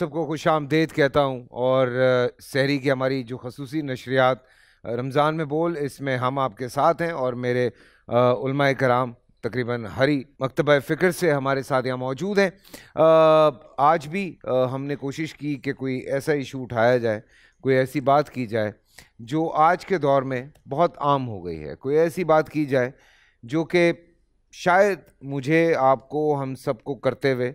सबको खुश आमदेद कहता हूँ और शहरी की हमारी जो खसूसी नशरियात रमज़ान में बोल इसमें हम आपके साथ हैं और मेरे उलमा कराम तकरीबन हरी मकतब फ़िक्र से हमारे साथ यहाँ मौजूद हैं आज भी हमने कोशिश की कि कोई ऐसा इशू उठाया जाए कोई ऐसी बात की जाए जो आज के दौर में बहुत आम हो गई है कोई ऐसी बात की जाए जो कि शायद मुझे आपको हम सबको करते हुए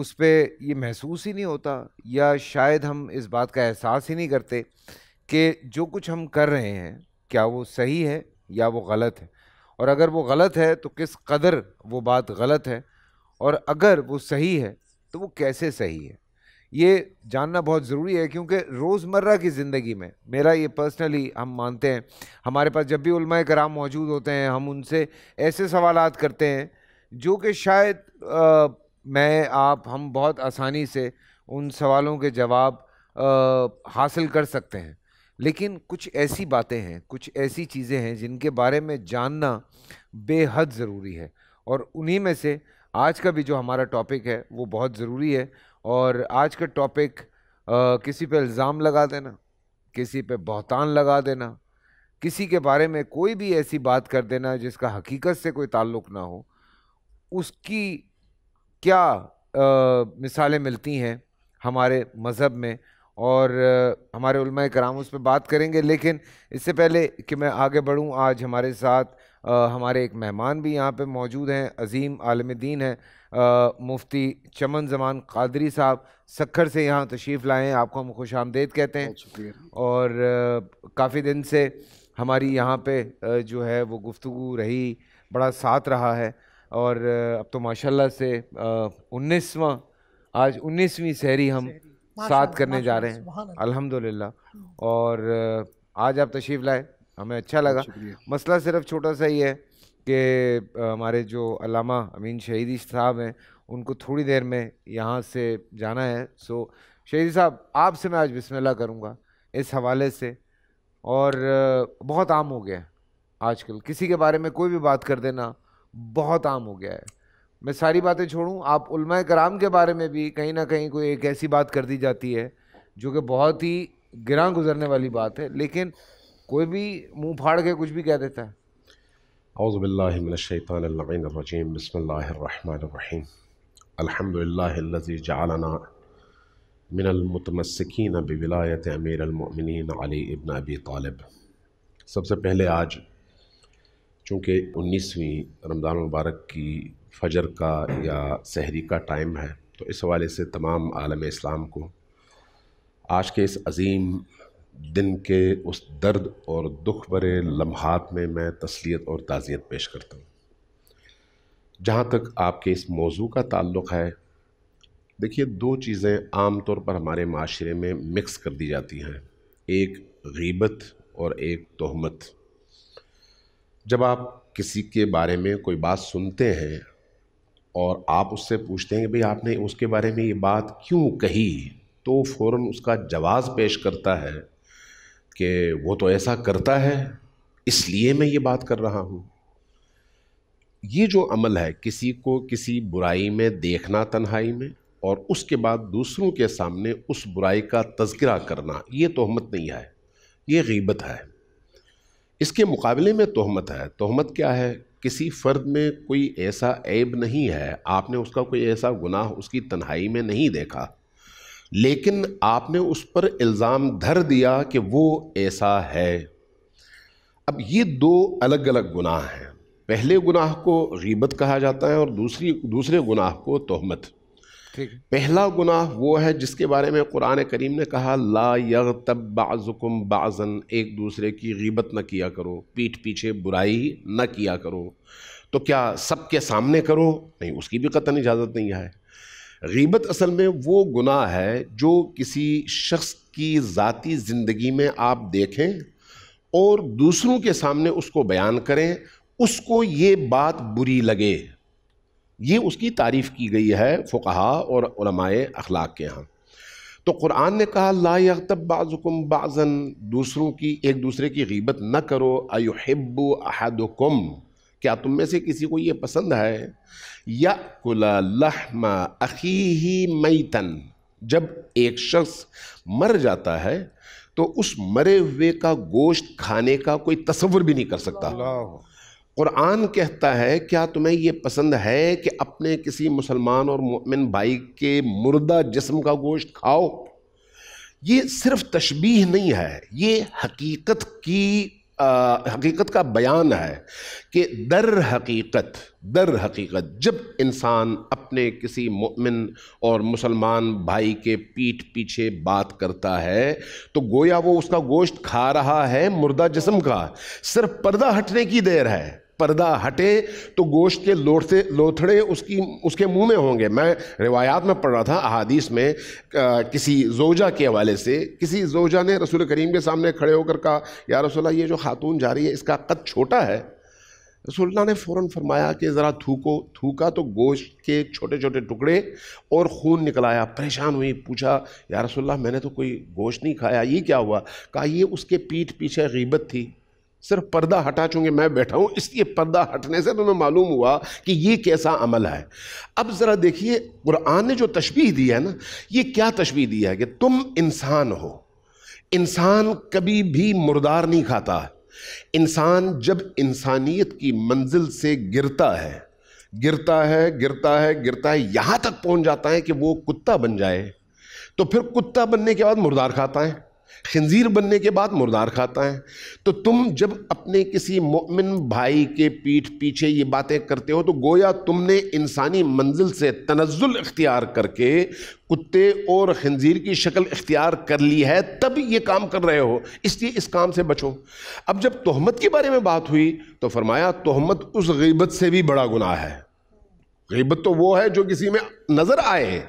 उस पर ये महसूस ही नहीं होता या शायद हम इस बात का एहसास ही नहीं करते कि जो कुछ हम कर रहे हैं क्या वो सही है या वो गलत है और अगर वो गलत है तो किस कदर वो बात गलत है और अगर वो सही है तो वो कैसे सही है ये जानना बहुत ज़रूरी है क्योंकि रोज़मर्रा की ज़िंदगी में मेरा ये पर्सनली हम मानते हैं हमारे पास जब भी उलमा कराम मौजूद होते हैं हम उनसे ऐसे सवाल करते हैं जो कि शायद मैं आप हम बहुत आसानी से उन सवालों के जवाब आ, हासिल कर सकते हैं लेकिन कुछ ऐसी बातें हैं कुछ ऐसी चीज़ें हैं जिनके बारे में जानना बेहद ज़रूरी है और उन्हीं में से आज का भी जो हमारा टॉपिक है वो बहुत ज़रूरी है और आज का टॉपिक किसी पे इल्ज़ाम लगा देना किसी पे बहतान लगा देना किसी के बारे में कोई भी ऐसी बात कर देना जिसका हकीकत से कोई ताल्लुक़ ना हो उसकी क्या मिसालें मिलती हैं हमारे मज़हब में और आ, हमारे उलमा कराम उस पर बात करेंगे लेकिन इससे पहले कि मैं आगे बढ़ूँ आज हमारे साथ आ, हमारे एक मेहमान भी यहाँ पे मौजूद हैं अजीम आलम दीन हैं मुफ्ती चमन जमान कादरी साहब सखर से यहाँ तशरीफ़ लाए हैं आपको हम खुश आमदेद कहते हैं और काफ़ी दिन से हमारी यहाँ पे जो है वो गुफ्तु रही बड़ा साथ रहा है और अब तो माशाल्लाह से उन्नीसवा आज उन्नीसवीं सहरी हम साथ करने जा रहे हैं अल्हम्दुलिल्लाह हम्म। और आज आप तशरीफ़ लाए हमें अच्छा लगा मसला सिर्फ छोटा सा ही है कि हमारे जो अलामा अमीन शहीदी साहब हैं उनको थोड़ी देर में यहाँ से जाना है सो शहीदी साहब आपसे मैं आज बिस्मिल्लाह करूँगा इस हवाले से और बहुत आम हो गया आजकल किसी के बारे में कोई भी बात कर देना बहुत आम हो गया है मैं सारी बातें छोड़ूँ आप उलमा कराम के बारे में भी कहीं ना कहीं कोई एक ऐसी बात कर दी जाती है जो कि बहुत ही गिरा गुजरने वाली बात है लेकिन कोई भी मुंह फाड़ के कुछ भी कह देता है अज़बिल्लिनशैतरजीम बसमीम अलहमदिल्लाजी जालना मिनलमतमसिकीन बिविलायत अमीर अमिन अली इबन अबी तालब सबसे पहले आज चूँकि उन्नीसवीं रमज़ान मुबारक की फजर का या सहरी का टाइम है तो इस हवाले से तमाम आलम इस्लाम को आज के इस अजीम दिन के उस दर्द और दुख भरे लम्हात में मैं तसलियत और ताज़ियत पेश करता हूँ जहाँ तक आपके इस मौजू का ताल्लुक़ है देखिए दो चीज़ें आम तौर पर हमारे माशरे में मिक्स कर दी जाती हैं एक गीबत और एक तहमत जब आप किसी के बारे में कोई बात सुनते हैं और आप उससे पूछते हैं कि भाई आपने उसके बारे में ये बात क्यों कही तो फ़ौर उसका जवाब पेश करता है कि वो तो ऐसा करता है इसलिए मैं ये बात कर रहा हूँ ये जो अमल है किसी को किसी बुराई में देखना तन्हाई में और उसके बाद दूसरों के सामने उस बुराई का तस्करा करना ये तोहमत नहीं है ये गीबत है इसके मुकाबले में तोहमत है तोहमत क्या है किसी फ़र्द में कोई ऐसा ऐब नहीं है आपने उसका कोई ऐसा गुनाह उसकी तन्हाई में नहीं देखा लेकिन आपने उस पर इल्ज़ाम धर दिया कि वो ऐसा है अब ये दो अलग अलग गुनाह हैं पहले गुनाह को गीबत कहा जाता है और दूसरी दूसरे गुनाह को तोहमत पहला गुनाह वो है जिसके बारे में कुरान करीम ने कहा ला यग तब बाज़ुकुम बाज़न एक दूसरे की गीबत न किया करो पीठ पीछे बुराई न किया करो तो क्या सबके सामने करो नहीं उसकी भी कतन इजाज़त नहीं है गीबत असल में वो गुनाह है जो किसी शख्स की ज़ाती ज़िंदगी में आप देखें और दूसरों के सामने उसको बयान करें उसको ये बात बुरी लगे ये उसकी तारीफ़ की गई है फ़ुकहा और अखलाक के यहाँ तो कुरान ने कहा ला यकतब बाज़ुकुम बाज़न दूसरों की एक दूसरे की गीबत न करो अयुहब्बु अहदुकुम क्या तुम में से किसी को ये पसंद है या कुला लहमा अखी ही मैतन जब एक शख्स मर जाता है तो उस मरे हुए का गोश्त खाने का कोई तस्वुर भी नहीं कर सकता क़ुरान कहता है क्या तुम्हें ये पसंद है कि अपने किसी मुसलमान और मोमिन भाई के मुर्दा जिस्म का गोश्त खाओ ये सिर्फ तशबीह नहीं है ये हकीकत की आ, हकीकत का बयान है कि दर हकीकत दर हकीकत जब इंसान अपने किसी मुमिन और मुसलमान भाई के पीठ पीछे बात करता है तो गोया वो उसका गोश्त खा रहा है मुर्दा जिस्म का सिर्फ पर्दा हटने की देर है पर्दा हटे तो गोश्त के लोटते लोथड़े उसकी उसके मुंह में होंगे मैं रिवायात में पढ़ रहा था अहादीस में आ, किसी जोजा के हवाले से किसी जोजा ने रसूल करीम के सामने खड़े होकर कहा या रसोल्ला ये जो खातून जा रही है इसका कद छोटा है रसोल्ला ने फ़ौर फरमाया कि ज़रा थूको थूका तो गोश्त के छोटे छोटे टुकड़े और खून निकलाया परेशान हुई पूछा या रसोल्ला मैंने तो कोई गोश्त नहीं खाया ये क्या हुआ कहा ये उसके पीठ पीछे गीबत थी सिर्फ पर्दा हटा चूँकि मैं बैठा हूँ इसलिए पर्दा हटने से तुम्हें मालूम हुआ कि ये कैसा अमल है अब ज़रा देखिए कुरान ने जो तशबी दी है ना ये क्या तशबी दी है कि तुम इंसान हो इंसान कभी भी मुर्दार नहीं खाता इंसान जब इंसानियत की मंजिल से गिरता है गिरता है गिरता है गिरता है यहाँ तक पहुँच जाता है कि वो कुत्ता बन जाए तो फिर कुत्ता बनने के बाद मुर्दार खाता है खंजीर बनने के बाद मुर्दार खाता है तो तुम जब अपने किसी मोमिन भाई के पीठ पीछे ये बातें करते हो तो गोया तुमने इंसानी मंजिल से तनजुल इख्तियार करके कुत्ते और खंजीर की शक्ल इख्तियार कर ली है तब ये काम कर रहे हो इसलिए इस काम से बचो अब जब तोहमत के बारे में बात हुई तो फरमाया तोहमत उस गीबत से भी बड़ा गुनाह है गीबत तो वो है जो किसी में नज़र आए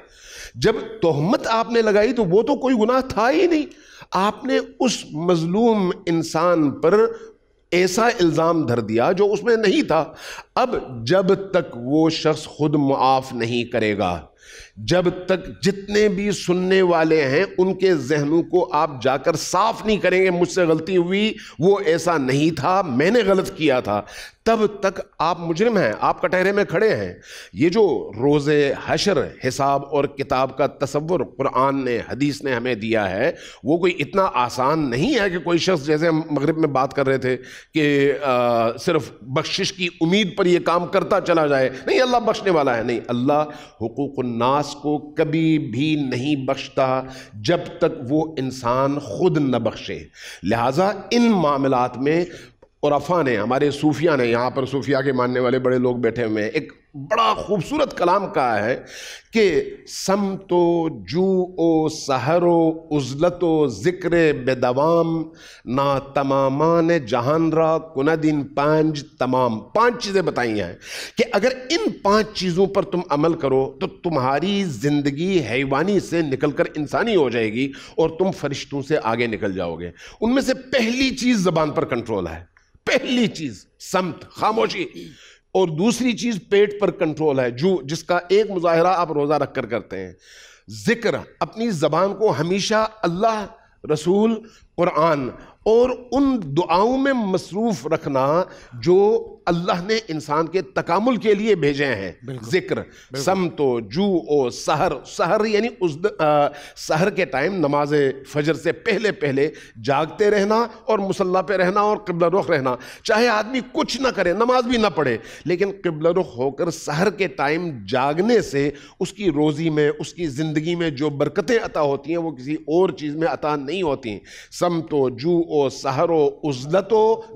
जब तोहमत आपने लगाई तो वो तो कोई गुनाह था ही नहीं आपने उस मजलूम इंसान पर ऐसा इल्ज़ाम धर दिया जो उसमें नहीं था अब जब तक वो शख्स खुद मुआफ़ नहीं करेगा जब तक जितने भी सुनने वाले हैं उनके जहनों को आप जाकर साफ नहीं करेंगे मुझसे गलती हुई वो ऐसा नहीं था मैंने गलत किया था तब तक आप मुजरिम हैं आप कटहरे में खड़े हैं ये जो रोज़ हशर हिसाब और किताब का तस्वुर कुरान ने हदीस ने हमें दिया है वो कोई इतना आसान नहीं है कि कोई शख्स जैसे हम मगरब में बात कर रहे थे कि आ, सिर्फ बख्शिश की उम्मीद पर ये काम करता चला जाए नहीं अल्लाह बख्शने वाला है नहीं अल्लाह हकूक नमाज को कभी भी नहीं बख्शता जब तक वो इंसान खुद न बख्शे लिहाजा इन मामला में उरफा ने हमारे सूफिया ने यहाँ पर सूफिया के मानने वाले बड़े लोग बैठे हुए हैं एक बड़ा खूबसूरत कलाम कहा है कि समतो जू ओ सहरो उजलतो ज़िक्र बेदवाम ना तमामान जहान रा दिन पांच तमाम पांच चीज़ें बताई हैं कि अगर इन पांच चीज़ों पर तुम अमल करो तो तुम्हारी ज़िंदगी हैवानी से निकल कर इंसानी हो जाएगी और तुम फरिश्तों से आगे निकल जाओगे उनमें से पहली चीज़ ज़बान पर कंट्रोल है पहली चीज़ समत खामोशी और दूसरी चीज पेट पर कंट्रोल है जो जिसका एक मुजाहरा आप रोज़ा रख कर करते हैं जिक्र अपनी ज़बान को हमेशा अल्लाह रसूल कुरान और उन दुआओं में मसरूफ़ रखना जो अल्लाह ने इंसान के तकामुल के लिए भेजे हैं जिक्र सम तो जू ओ सहर सहर यानी उस आ, सहर के टाइम नमाज फजर से पहले पहले जागते रहना और मुसल्ला पे रहना और किबला रुख रहना चाहे आदमी कुछ ना करे नमाज भी ना पढ़े लेकिन किबला रुख होकर सहर के टाइम जागने से उसकी रोज़ी में उसकी ज़िंदगी में जो बरकतें अता होती हैं वो किसी और चीज़ में अता नहीं होती सम तो जू ओ सहर ओ उजलत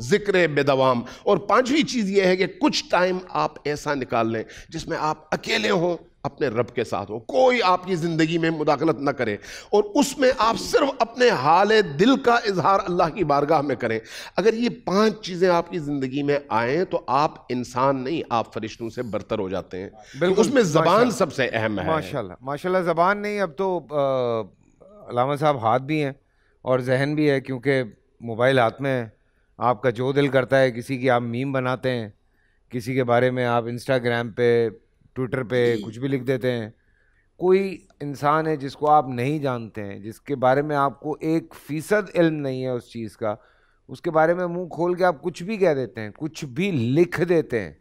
जिक्र बेदवाम और पाँचवीं चीज़ चीज़ यह है कि कुछ टाइम आप ऐसा निकाल लें जिसमें आप अकेले हों अपने रब के साथ हो कोई आपकी ज़िंदगी में मुदाखलत ना करे और उसमें आप सिर्फ अपने हाल दिल का इजहार अल्लाह की बारगाह में करें अगर ये पांच चीज़ें आपकी ज़िंदगी में आएँ तो आप इंसान नहीं आप फरिश्तों से बरतर हो जाते हैं बिल्कुल तो उसमें ज़बान सबसे अहम है माशा माशा ज़बान नहीं अब तो अलामा साहब हाथ भी हैं और जहन भी है क्योंकि मोबाइल हाथ में है आपका जो दिल करता है किसी की आप मीम बनाते हैं किसी के बारे में आप इंस्टाग्राम पे ट्विटर पे कुछ भी लिख देते हैं कोई इंसान है जिसको आप नहीं जानते हैं जिसके बारे में आपको एक फ़ीसद इल्म नहीं है उस चीज़ का उसके बारे में मुंह खोल के आप कुछ भी कह देते हैं कुछ भी लिख देते हैं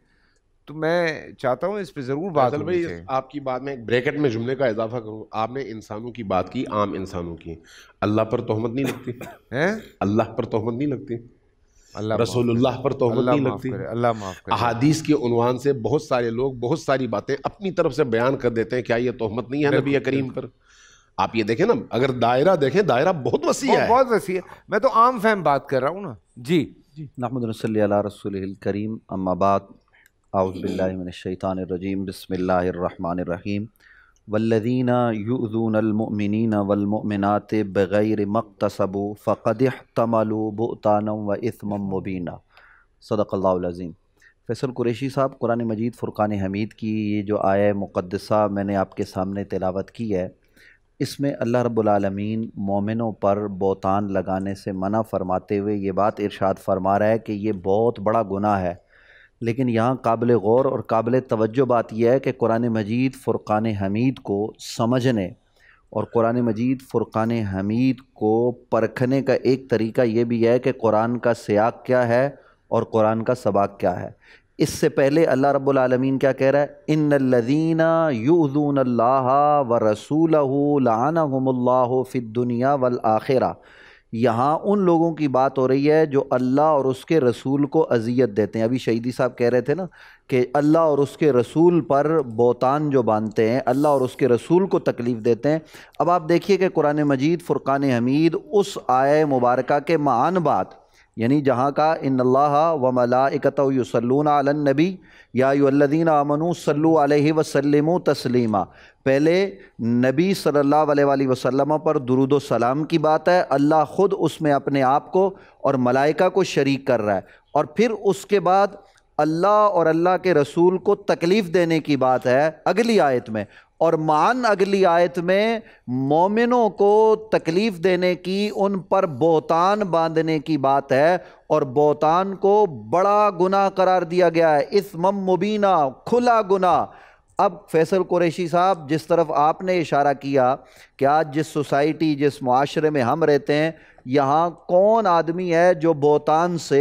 तो मैं चाहता हूँ इस पर ज़रूर बात भाई आपकी बात में एक ब्रैकेट में जुमले का इजाफा करूँ आपने इंसानों की बात की आम इंसानों की अल्लाह पर तोहमत नहीं लगती हैं अल्लाह पर तोहमत नहीं लगती रसोल्ला पर तोहमत नहीं लगती अल्लाह अहादीस के उनवान से बहुत सारे लोग बहुत सारी बातें अपनी तरफ से बयान कर देते हैं क्या ये तोहमत नहीं है नबी करीम पर आप ये देखें ना अगर दायरा देखें दायरा बहुत वसी है बहुत वसी है मैं तो आम फहम बात कर रहा हूँ ना जी नहमद रसूल करीम अम्माबाद रजीम आउज़बिल्लिमिनशैतानरजीम रहीम والمؤمنات بغير ما اكتسبوا فقد احتملوا तमलु واثما مبينا صدق الله العظيم फैसल कुरैशी साहब कुरान मजीद फ़ुरक़ान हमीद की ये जो आय मुक़दसा मैंने आपके सामने तिलावत की है इसमें अल्लाह रब्लमीन मोमिनों पर बोतान लगाने से मना फ़रमाते हुए ये बात इरशाद फरमा रहा है कि ये बहुत बड़ा गुनाह है लेकिन यहाँ काबिल गौर और काबिल तवज्जो बात यह है कि कुरान मजीद फ़ुरक़ान हमीद को समझने और कुरान मजीद फ़ुरक़ान हमीद को परखने का एक तरीका ये भी है कि कुरान का सयाक क्या है और कुरान का सबाक क्या है इससे पहले अल्लाह रब्बुल आलमीन क्या कह रहा है इन लदीना यूजून व रसूल लाना फ़िदुनिया वल आखिरा यहाँ उन लोगों की बात हो रही है जो अल्लाह और उसके रसूल को अजियत देते हैं अभी शहीदी साहब कह रहे थे ना कि अल्लाह और उसके रसूल पर बोतान जो बांधते हैं अल्लाह और उसके रसूल को तकलीफ़ देते हैं अब आप देखिए कि कुरान मजीद फ़ुरक़ान हमीद उस आय मुबारक के मान बात यानी जहाँ का इन अल्लाह व मलाकत यसलून नबी यादीन आमनु सल्लु अलैहि वसल्लम तस्लीमा पहले नबी सल्लल्लाहु अलैहि वसल्लम पर दुरुद सलाम की बात है अल्लाह ख़ुद उसमें अपने आप को और मलाइका को शरीक कर रहा है और फिर उसके बाद अल्लाह और अल्लाह के रसूल को तकलीफ़ देने की बात है अगली आयत में और मान अगली आयत में मोमिनों को तकलीफ़ देने की उन पर बोतान बांधने की बात है और बोतान को बड़ा गुना करार दिया गया है इस मम मुबीना खुला गुना अब फैसल कुरैशी साहब जिस तरफ आपने इशारा किया कि आज जिस सोसाइटी जिस माशरे में हम रहते हैं यहाँ कौन आदमी है जो बोतान से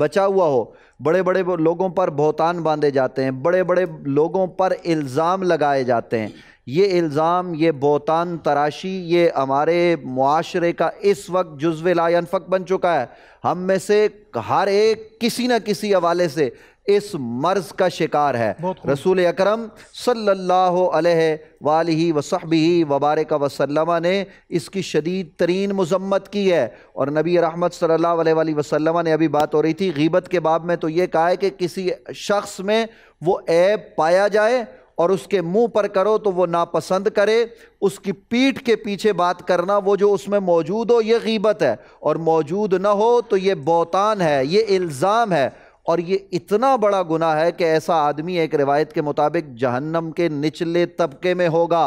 बचा हुआ हो बड़े बड़े लोगों पर बहुतान बांधे जाते हैं बड़े बड़े लोगों पर इल्ज़ाम लगाए जाते हैं ये इल्ज़ाम ये बहुतान तराशी ये हमारे माशरे का इस वक्त जुज्व लाफक बन चुका है हम में से हर एक किसी न किसी हवाले से इस मर्ज का शिकार है रसूल अकरम सल्लल्लाहु अलैहि वसहबी वबारक वसल्लम ने इसकी शदीद तरीन मजम्मत की है और नबी रहमत सल्लल्लाहु अलैहि ने अभी बात हो रही थी गीबत के बाब में तो ये कहा है कि किसी शख्स में वो ऐब पाया जाए और उसके मुंह पर करो तो वो नापसंद करे उसकी पीठ के पीछे बात करना वो जो उसमें मौजूद हो ये गीबत है और मौजूद ना हो तो ये बोतान है ये इल्ज़ाम है और ये इतना बड़ा गुना है कि ऐसा आदमी एक रिवायत के मुताबिक जहन्नम के निचले तबके में होगा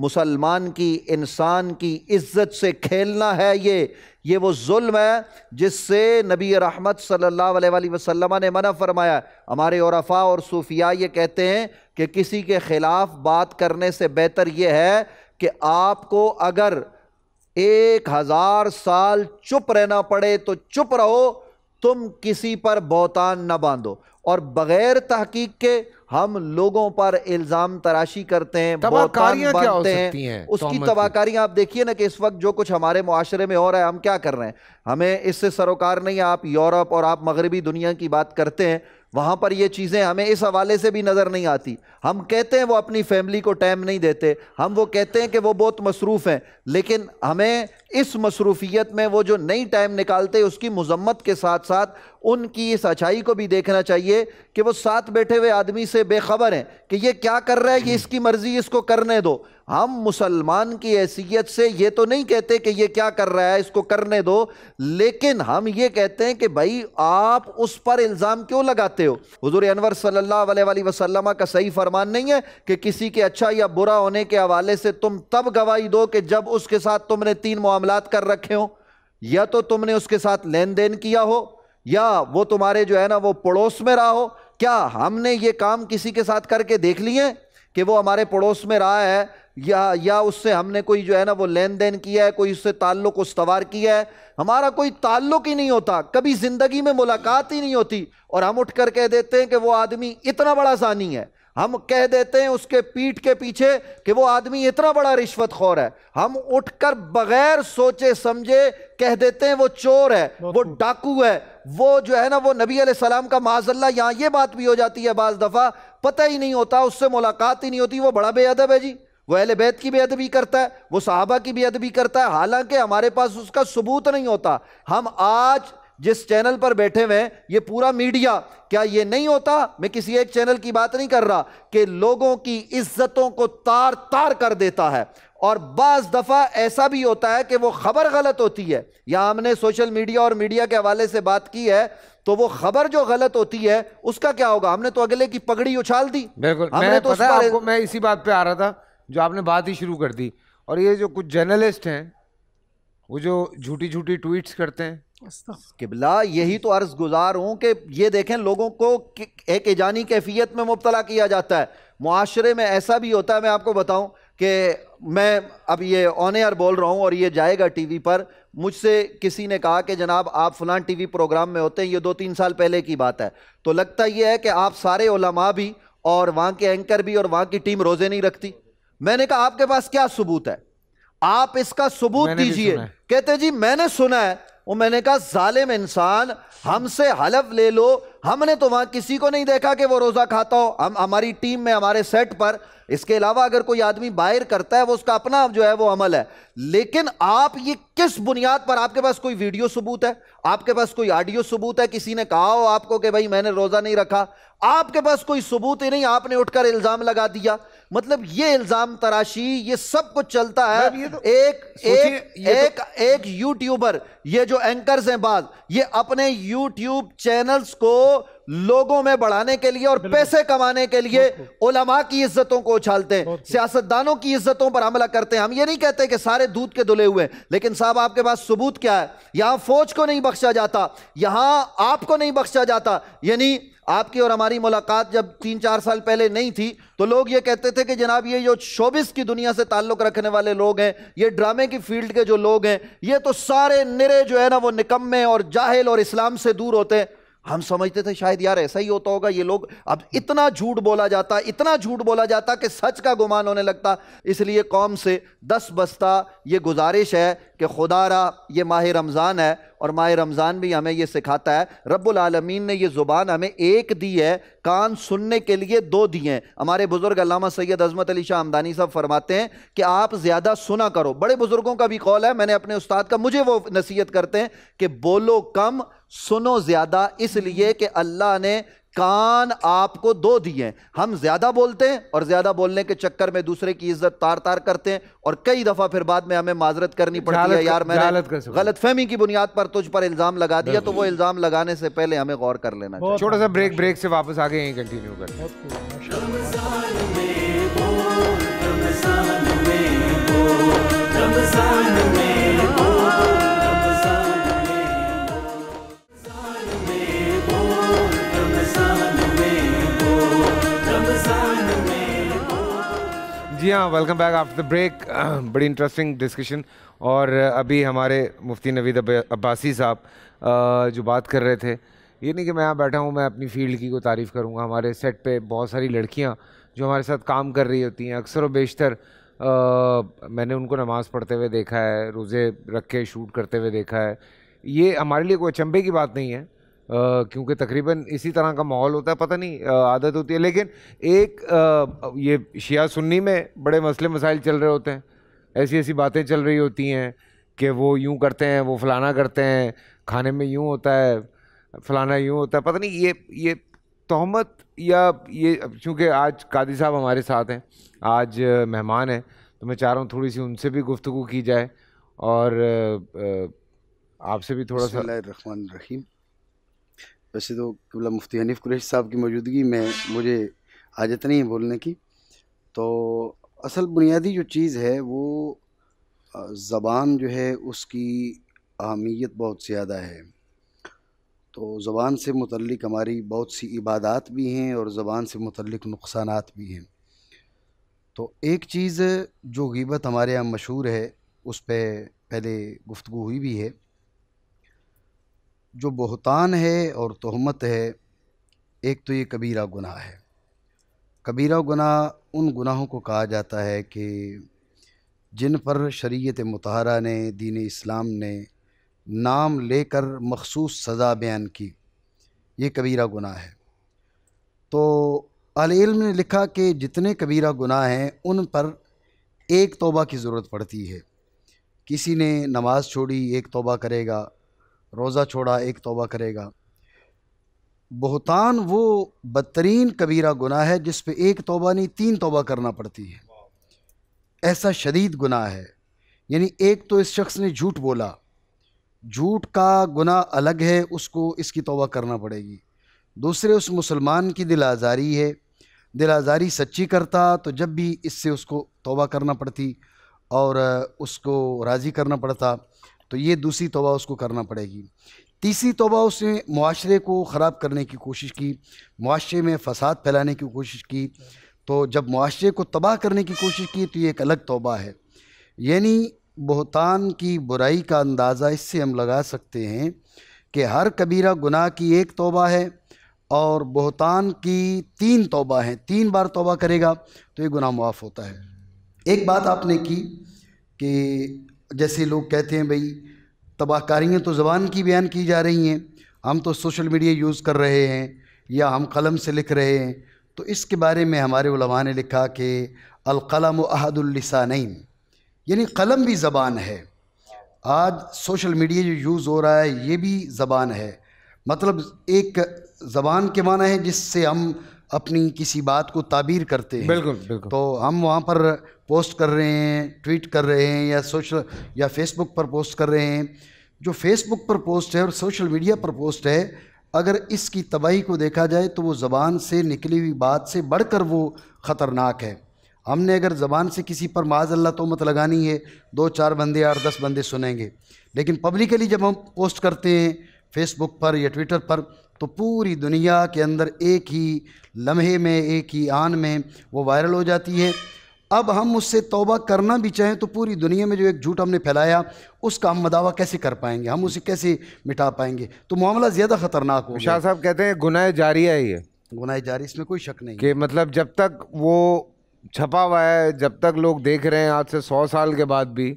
मुसलमान की इंसान की इज्जत से खेलना है ये ये वो जुल्म है जिससे नबी रहमत सल्लल्लाहु अलैहि वसल्लम ने मना फरमाया हमारे औरफा और सूफिया ये कहते हैं कि किसी के ख़िलाफ़ बात करने से बेहतर ये है कि आपको अगर एक हज़ार साल चुप रहना पड़े तो चुप रहो तुम किसी पर बोतान न बांधो और बगैर तहकीक के हम लोगों पर इल्जाम तराशी करते हैं तबाहकारियां क्या हो सकती हैं उसकी तबाहकारियां आप देखिए ना कि इस वक्त जो कुछ हमारे माशरे में हो रहा है हम क्या कर रहे हैं हमें इससे सरोकार नहीं है आप यूरोप और आप मगरबी दुनिया की बात करते हैं वहाँ पर ये चीज़ें हमें इस हवाले से भी नज़र नहीं आती हम कहते हैं वो अपनी फैमिली को टाइम नहीं देते हम वो कहते हैं कि वो बहुत मसरूफ़ हैं लेकिन हमें इस मसरूफियत में वो जो नई टाइम निकालते उसकी मजम्मत के साथ साथ उनकी इस अच्छाई को भी देखना चाहिए कि वो साथ बैठे हुए आदमी से बेखबर हैं कि ये क्या कर रहा है ये इसकी मर्ज़ी इसको करने दो हम मुसलमान की हैसियत से ये तो नहीं कहते कि ये क्या कर रहा है इसको करने दो लेकिन हम ये कहते हैं कि भाई आप उस पर इल्ज़ाम क्यों लगाते हो हजूर अनवर सल्ला वसलम का सही फरमान नहीं है कि किसी के अच्छा या बुरा होने के हवाले से तुम तब गवाही दो कि जब उसके साथ तुमने तीन मामला कर रखे हो या तो तुमने उसके साथ लेन देन किया हो या वो तुम्हारे जो है ना वो पड़ोस में रहा हो क्या हमने ये काम किसी के साथ करके देख लिए कि वो हमारे पड़ोस में रहा है या या उससे हमने कोई जो है ना वो लेन देन किया है कोई उससे ताल्लुक उसवार किया है हमारा कोई ताल्लुक ही नहीं होता कभी ज़िंदगी में मुलाकात ही नहीं होती और हम उठ कर कह देते हैं कि वो आदमी इतना बड़ा सानी है हम कह देते हैं उसके पीठ के पीछे कि वो आदमी इतना बड़ा रिश्वत खोर है हम उठकर बगैर सोचे समझे कह देते हैं वो चोर है वो डाकू है वो जो है ना वो नबी सलाम का माजल्ला यहाँ ये बात भी हो जाती है बाज दफ़ा पता ही नहीं होता उससे मुलाकात ही नहीं होती वो बड़ा बेअदब है जी वो अहल बैत की बेअदबी करता है वो साहबा की बेअदबी करता है हालांकि हमारे पास उसका सबूत नहीं होता हम आज जिस चैनल पर बैठे हुए हैं ये पूरा मीडिया क्या ये नहीं होता मैं किसी एक चैनल की बात नहीं कर रहा कि लोगों की इज्जतों को तार तार कर देता है और बाज़ दफ़ा ऐसा भी होता है कि वो ख़बर गलत होती है या हमने सोशल मीडिया और मीडिया के हवाले से बात की है तो वो खबर जो गलत होती है उसका क्या होगा हमने तो अगले की पगड़ी उछाल दी बिल्कुल हमने तो पता आपको मैं इसी बात पे आ रहा था जो आपने बात ही शुरू कर दी और ये जो कुछ जर्नलिस्ट हैं वो जो झूठी झूठी ट्वीट्स करते हैं किबला यही तो अर्ज गुजार हूं कि ये देखें लोगों को एक एजानी कैफियत में मुबतला किया जाता है माशरे में ऐसा भी होता है मैं आपको बताऊं कि मैं अब ये ऑन एयर बोल रहा हूं और ये जाएगा टीवी पर मुझसे किसी ने कहा कि जनाब आप फलां टीवी प्रोग्राम में होते हैं ये दो तीन साल पहले की बात है तो लगता ये है कि आप सारे ओलमा भी और वहाँ के एंकर भी और वहाँ की टीम रोज़े नहीं रखती मैंने कहा आपके पास क्या सबूत है आप इसका सबूत दीजिए कहते जी मैंने सुना है वो मैंने कहा जालिम इंसान हमसे हलफ ले लो हमने तो वहां किसी को नहीं देखा कि वो रोज़ा खाता हो हम हमारी टीम में हमारे सेट पर इसके अलावा अगर कोई आदमी बाहर करता है वो उसका अपना जो है वो अमल है लेकिन आप ये किस बुनियाद पर आपके पास कोई वीडियो सबूत है आपके पास कोई ऑडियो सबूत है किसी ने कहा हो आपको कि भाई मैंने रोज़ा नहीं रखा आपके पास कोई सबूत ही नहीं आपने उठकर इल्ज़ाम लगा दिया मतलब ये इल्जाम तराशी ये सब कुछ चलता है ये तो एक एक ये एक तो... एक यूट्यूबर ये जो एंकर्स हैं बाद ये अपने यूट्यूब चैनल्स को लोगों में बढ़ाने के लिए और पैसे कमाने के लिए उलमा की इज्जतों को उछालते हैं सियासतदानों की इज्जतों पर हमला करते हैं हम ये नहीं कहते कि सारे दूध के धुले हुए लेकिन साहब आपके पास सबूत क्या है यहां फौज को नहीं बख्शा जाता यहां आपको नहीं बख्शा जाता यानी आपकी और हमारी मुलाकात जब तीन चार साल पहले नहीं थी तो लोग ये कहते थे कि जनाब ये जो शोबिस की दुनिया से ताल्लुक़ रखने वाले लोग हैं ये ड्रामे की फील्ड के जो लोग हैं ये तो सारे निरे जो है ना वो निकम्मे और जाहिल और इस्लाम से दूर होते हैं हम समझते थे शायद यार ऐसा ही होता होगा ये लोग अब इतना झूठ बोला जाता इतना झूठ बोला जाता कि सच का गुमान होने लगता इसलिए कौम से दस बस्ता ये गुजारिश है कि खुदा रहा ये माह रमज़ान है और माह रमज़ान भी हमें ये सिखाता है रब्बुल आलमीन ने ये ज़ुबान हमें एक दी है कान सुनने के लिए दो दिए हैं हमारे बुज़ुर्ग अलामा सैयद अजमत अली शाह हमदानी साहब फरमाते हैं कि आप ज़्यादा सुना करो बड़े बुज़ुर्गों का भी कौल है मैंने अपने उस्ताद का मुझे वो नसीहत करते हैं कि बोलो कम सुनो ज़्यादा इसलिए कि अल्लाह ने कान आपको दो दिए हम ज्यादा बोलते हैं और ज्यादा बोलने के चक्कर में दूसरे की इज्जत तार तार करते हैं और कई दफा फिर बाद में हमें माजरत करनी पड़ती है यार मैंने गलत फहमी की बुनियाद पर तुझ पर इल्जाम लगा दिया तो वो इल्जाम लगाने से पहले हमें गौर कर लेना छोटा सा ब्रेक ब्रेक से वापस आगे यहीं कंटिन्यू कर जी हाँ welcome back after the break बड़ी इंटरेस्टिंग डिस्कशन और अभी हमारे मुफ्ती नवीद अब्बासी साहब जो बात कर रहे थे ये नहीं कि मैं यहाँ बैठा हूँ मैं अपनी फील्ड की को तारीफ़ करूँगा हमारे सेट पे बहुत सारी लड़कियाँ जो हमारे साथ काम कर रही होती हैं अक्सर व बेशतर मैंने उनको नमाज़ पढ़ते हुए देखा है रोज़े रख के शूट करते हुए देखा है ये हमारे लिए कोई अचंभे की बात नहीं है क्योंकि तकरीबन इसी तरह का माहौल होता है पता नहीं आदत होती है लेकिन एक आ, ये शिया सुन्नी में बड़े मसले मसाइल चल रहे होते हैं ऐसी ऐसी बातें चल रही होती हैं कि वो यूँ करते हैं वो फलाना करते हैं खाने में यूँ होता है फलाना यूँ होता है पता नहीं ये ये तहमत या ये चूँकि आज कादी साहब हमारे साथ हैं आज मेहमान हैं तो मैं चाह रहा हूँ थोड़ी सी उनसे भी गुफ्तु की जाए और आपसे भी थोड़ा सा रहीम वैसे तो कबला मुफ्ती हनीफ कुरेश साहब की मौजूदगी में मुझे आदत नहीं है बोलने की तो असल बुनियादी जो चीज़ है वो ज़बान जो है उसकी अहमियत बहुत ज़्यादा है तो ज़बान से मुतलक हमारी बहुत सी इबादत भी हैं और ज़बान से मुतलक नुकसान भी हैं तो एक चीज़ जो गीबत हमारे यहाँ मशहूर है उस पर पहले गुफ्तु हुई भी है जो बहतान है और तहमत है एक तो ये कबीरा गुनाह है कबीरा गुनाह उन गुनाहों को कहा जाता है कि जिन पर शरीयत मतहरा ने दीन इस्लाम ने नाम लेकर मखसूस सज़ा बयान की ये कबीरा गुनाह है तो आलम ने लिखा कि जितने कबीरा गुनाह हैं उन पर एक तोबा की ज़रूरत पड़ती है किसी ने नमाज़ छोड़ी एक तोबा करेगा रोज़ा छोड़ा एक तोबा करेगा बहुतान वो बदतरीन कबीरा गुनाह है जिस पर एक तोबा नहीं तीन तोबा करना पड़ती है ऐसा शदीद गुनाह है यानी एक तो इस शख्स ने झूठ बोला झूठ का गुनाह अलग है उसको इसकी तोबा करना पड़ेगी दूसरे उस मुसलमान की दिल आज़ारी है दिल आज़ारी सच्ची करता तो जब भी इससे उसको तोबा करना पड़ती और उसको राज़ी करना पड़ता तो ये दूसरी तोबा उसको करना पड़ेगी तीसरी तोबा उसने माशरे को ख़राब करने की कोशिश की माशरे में फसाद फैलाने की कोशिश की तो जब माशरे को तबाह करने की कोशिश की तो ये एक अलग तोबा है यानी बहुतान की बुराई का अंदाज़ा इससे हम लगा सकते हैं कि हर कबीरा गुनाह की एक तोबा है और बहुतान की तीन तोबा हैं तीन बार तोबा करेगा तो ये गुनाह मुआफ़ होता है एक बात आपने की कि जैसे लोग कहते हैं भाई तबाहकारियाँ तो ज़बान की बयान की जा रही हैं हम तो सोशल मीडिया यूज़ कर रहे हैं या हम कलम से लिख रहे हैं तो इसके बारे में हमारे उलमा ने लिखा कि अलकलम अहदुल्लिसानैन यानी कलम भी ज़बान है आज सोशल मीडिया जो यूज़ हो रहा है ये भी ज़बान है मतलब एक ज़बान के माना है जिससे हम अपनी किसी बात को ताबीर करते हैं बिल्कुल बिल्कुल तो हम वहाँ पर पोस्ट कर रहे हैं ट्वीट कर रहे हैं या सोशल या फेसबुक पर पोस्ट कर रहे हैं जो फेसबुक पर पोस्ट है और सोशल मीडिया पर पोस्ट है अगर इसकी तबाही को देखा जाए तो वो ज़बान से निकली हुई बात से बढ़कर वो ख़तरनाक है हमने अगर ज़बान से किसी पर माज अल्लाह तोमत लगानी है दो चार बंदे आठ दस बंदे सुनेंगे लेकिन पब्लिकली जब हम पोस्ट करते हैं फेसबुक पर या ट्विटर पर तो पूरी दुनिया के अंदर एक ही लम्हे में एक ही आन में वो वायरल हो जाती है अब हम उससे तौबा करना भी चाहें तो पूरी दुनिया में जो एक झूठ हमने फैलाया उसका हम मदावा कैसे कर पाएंगे हम उसे कैसे मिटा पाएंगे तो मामला ज़्यादा ख़तरनाक हो शाह साहब कहते हैं गुनाह जारी है ये गुनाह जारी इसमें कोई शक नहीं कि मतलब जब तक वो छपा हुआ है जब तक लोग देख रहे हैं आज से सौ साल के बाद भी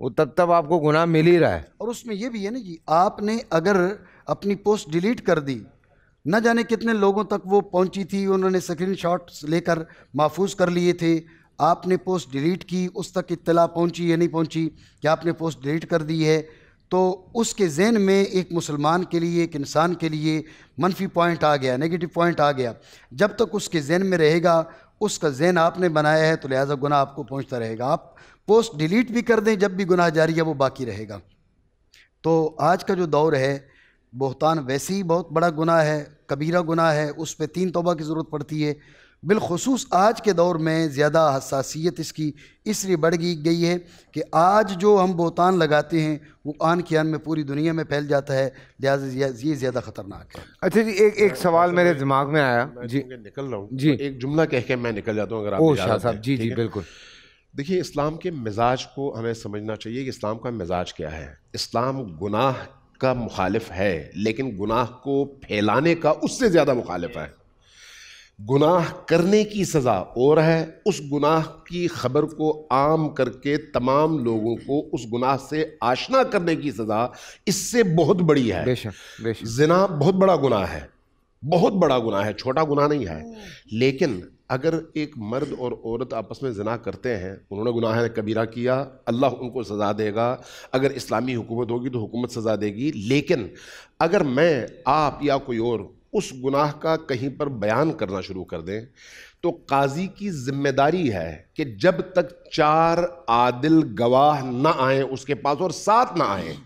वो तब तब आपको गुनाह मिल ही रहा है और उसमें ये भी है ना जी आपने अगर अपनी पोस्ट डिलीट कर दी न जाने कितने लोगों तक वो पहुंची थी उन्होंने स्क्रीन लेकर महफूज कर लिए थे आपने पोस्ट डिलीट की उस तक इतला पहुंची या नहीं पहुंची कि आपने पोस्ट डिलीट कर दी है तो उसके जहन में एक मुसलमान के लिए एक इंसान के लिए मनफी पॉइंट आ गया नेगेटिव पॉइंट आ गया जब तक उसके जहन में रहेगा उसका जहन आपने बनाया है तो लिहाजा गुना आपको पहुँचता रहेगा आप पोस्ट डिलीट भी कर दें जब भी गुनाह जारी है वो बाकी रहेगा तो आज का जो दौर है बोहतान वैसे ही बहुत बड़ा गुनाह है कबीरा गुनाह है उस पर तीन तोबा की ज़रूरत पड़ती है बिलखसूस आज के दौर में ज़्यादा हसासीत इसकी इसलिए बढ़ गई गई है कि आज जो हम बोतान लगाते हैं वो आन की आन में पूरी दुनिया में फैल जाता है लिहाजा ये ज़्यादा ख़तरनाक है अच्छा जी एक एक सवाल मेरे दिमाग में आया जी निकल रहा हूँ जी तो एक जुमला कह के मैं निकल जाता हूँ अगर आप जी जी बिल्कुल देखिए इस्लाम के मिजाज को हमें समझना चाहिए कि इस्लाम का मिजाज क्या है इस्लाम गुनाह का मुखालिफ है लेकिन गुनाह को फैलाने का उससे ज़्यादा मुखालिफ है गुनाह करने की सज़ा और है उस गुनाह की खबर को आम करके तमाम लोगों को उस गुनाह से आशना करने की सज़ा इससे बहुत बड़ी है बेशक बेशक जना बहुत बड़ा गुनाह है बहुत बड़ा गुनाह है छोटा गुनाह नहीं है लेकिन अगर एक मर्द और औरत आपस में जना करते हैं उन्होंने गुनाह कबीरा किया अल्लाह उनको सज़ा देगा अगर इस्लामी हुकूमत होगी तो हुकूमत सज़ा देगी लेकिन अगर मैं आप या कोई और उस गुनाह का कहीं पर बयान करना शुरू कर दें तो काजी की जिम्मेदारी है कि जब तक चार आदिल गवाह ना आए उसके पास और सात ना आए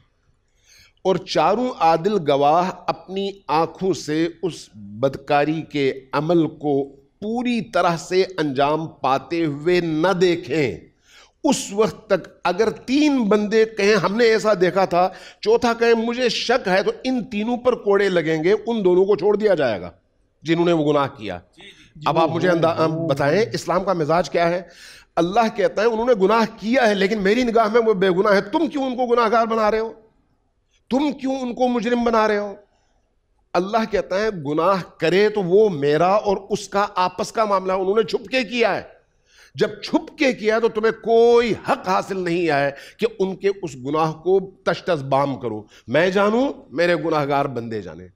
और चारों आदिल गवाह अपनी आंखों से उस बदकारी के अमल को पूरी तरह से अंजाम पाते हुए न देखें उस वक्त तक अगर तीन बंदे कहें हमने ऐसा देखा था चौथा कहें मुझे शक है तो इन तीनों पर कोड़े लगेंगे उन दोनों को छोड़ दिया जाएगा जिन्होंने वो गुनाह किया अब आप मुझे बताएं इस्लाम का मिजाज क्या है अल्लाह कहता है उन्होंने गुनाह किया है लेकिन मेरी निगाह में वो बेगुनाह है तुम क्यों उनको गुनाहगार बना रहे हो तुम क्यों उनको मुजरिम बना रहे हो अल्लाह कहता है गुनाह करे तो वो मेरा और उसका आपस का मामला उन्होंने छुपके किया है जब छुप के किया तो तुम्हें कोई हक हासिल नहीं आया कि उनके उस गुनाह को तश तश बाम करो मैं जानूं मेरे गुनाहगार बंदे जाने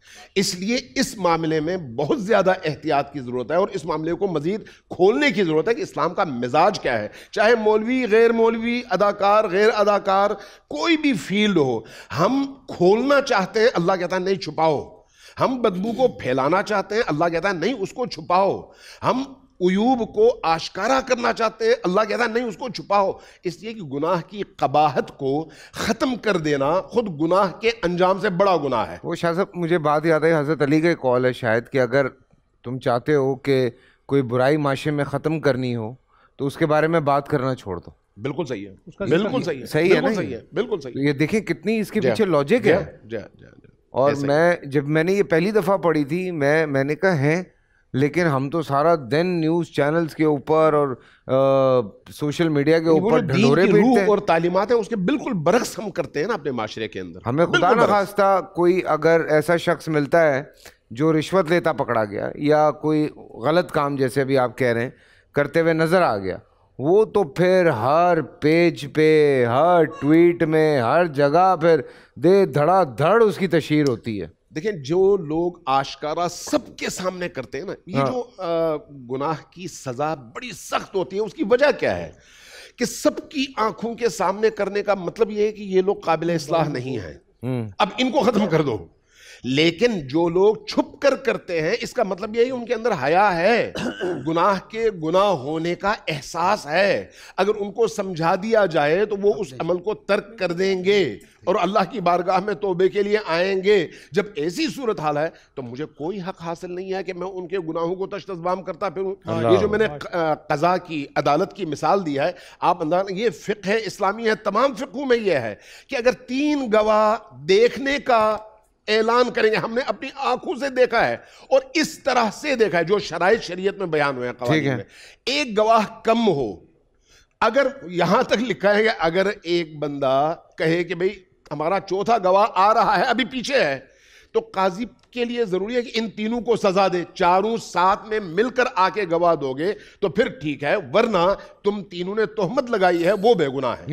इसलिए इस मामले में बहुत ज़्यादा एहतियात की ज़रूरत है और इस मामले को मज़ीद खोलने की ज़रूरत है कि इस्लाम का मिजाज क्या है चाहे मौलवी गैर मौलवी अदाकार गैर अदाकार कोई भी फील्ड हो हम खोलना चाहते हैं अल्लाह कहता है नहीं छुपाओ हम बदबू को फैलाना चाहते हैं अल्लाह कहता है नहीं उसको छुपाओ हम उयूब को आशकारा करना चाहते हैं अल्लाह कहता है नहीं उसको छुपाओ इसलिए कि गुनाह की कबाहत को ख़त्म कर देना खुद गुनाह के अंजाम से बड़ा गुनाह है वो शाह साहब मुझे बात याद है हज़रत अली का कॉल है शायद कि अगर तुम चाहते हो कि कोई बुराई माशे में ख़त्म करनी हो तो उसके बारे में बात करना छोड़ दो बिल्कुल सही है उसका बिल्कुल सही है सही है ना सही है बिल्कुल सही तो ये देखें कितनी इसके पीछे लॉजिक है और मैं जब मैंने ये पहली दफ़ा पढ़ी थी मैं मैंने कहा है लेकिन हम तो सारा दिन न्यूज चैनल्स के ऊपर और आ, सोशल मीडिया के ऊपर ढंडोरे पीटते और तालीमात है उसके बिल्कुल बरक्स हम करते हैं ना अपने माशरे के अंदर हमें खुदा ना खास्ता कोई अगर ऐसा शख्स मिलता है जो रिश्वत लेता पकड़ा गया या कोई गलत काम जैसे अभी आप कह रहे हैं करते हुए नज़र आ गया वो तो फिर हर पेज पे हर ट्वीट में हर जगह फिर दे धड़ा धड़ उसकी तशहर होती है देखें जो लोग आशकारा सबके सामने करते हैं ना ये हाँ। जो आ, गुनाह की सजा बड़ी सख्त होती है उसकी वजह क्या है कि सबकी आंखों के सामने करने का मतलब ये है कि ये लोग काबिल इसलाह हम्म। नहीं है हम्म। अब इनको खत्म कर दो लेकिन जो लोग छुप कर करते हैं इसका मतलब यही उनके अंदर हया है गुनाह के गुनाह होने का एहसास है अगर उनको समझा दिया जाए तो वो उस अमल को तर्क कर देंगे और अल्लाह की बारगाह में तोबे के लिए आएंगे जब ऐसी सूरत हाल है तो मुझे कोई हक हासिल नहीं है कि मैं उनके गुनाहों को तशतजबाम करता फिर ये जो मैंने कज़ा की अदालत की मिसाल दी है आप अंदाज ये फ़िक है इस्लामी है तमाम फ़िकों में यह है कि अगर तीन गवाह देखने का ऐलान करेंगे हमने अपनी आंखों से देखा है और इस तरह से देखा है जो शराय शरीयत में बयान हुए हैं एक गवाह कम हो अगर यहां तक लिखा है अगर एक बंदा कहे कि भाई हमारा चौथा गवाह आ रहा है अभी पीछे है तो काजी के लिए जरूरी है कि इन तीनों को सजा दे चारों साथ में मिलकर आके गवाह दोगे तो फिर ठीक है वरना तुम तीनों ने तोहमत लगाई है वो बेगुना है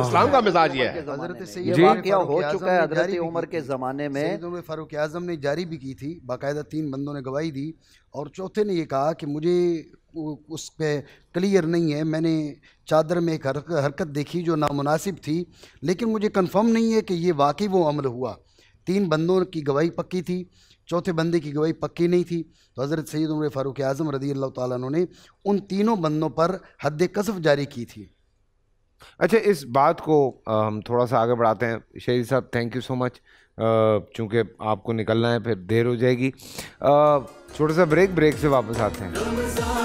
इस्लाम का मिजाज ये है हो चुका है हजरत उमर के ज़माने में फारूक आजम ने जारी भी की थी बाकायदा तीन बंदों ने गवाही दी और चौथे ने ये कहा कि मुझे उस पर क्लियर नहीं है मैंने चादर में एक हरकत देखी जो नामुनासिब थी लेकिन मुझे कंफर्म नहीं है कि ये वाकई वो अमल हुआ तीन बंदों की गवाही पक्की थी चौथे बंदे की गवाही पक्की नहीं थी तो हज़रत सैद उमर फ़ारूक आज़म रदी अल्लाह तु ने उन तीनों बंदों पर हद कसफ जारी की थी अच्छा इस बात को हम थोड़ा सा आगे बढ़ाते हैं शहीद साहब थैंक यू सो मच चूँकि आपको निकलना है फिर देर हो जाएगी छोटा सा ब्रेक ब्रेक से वापस आते हैं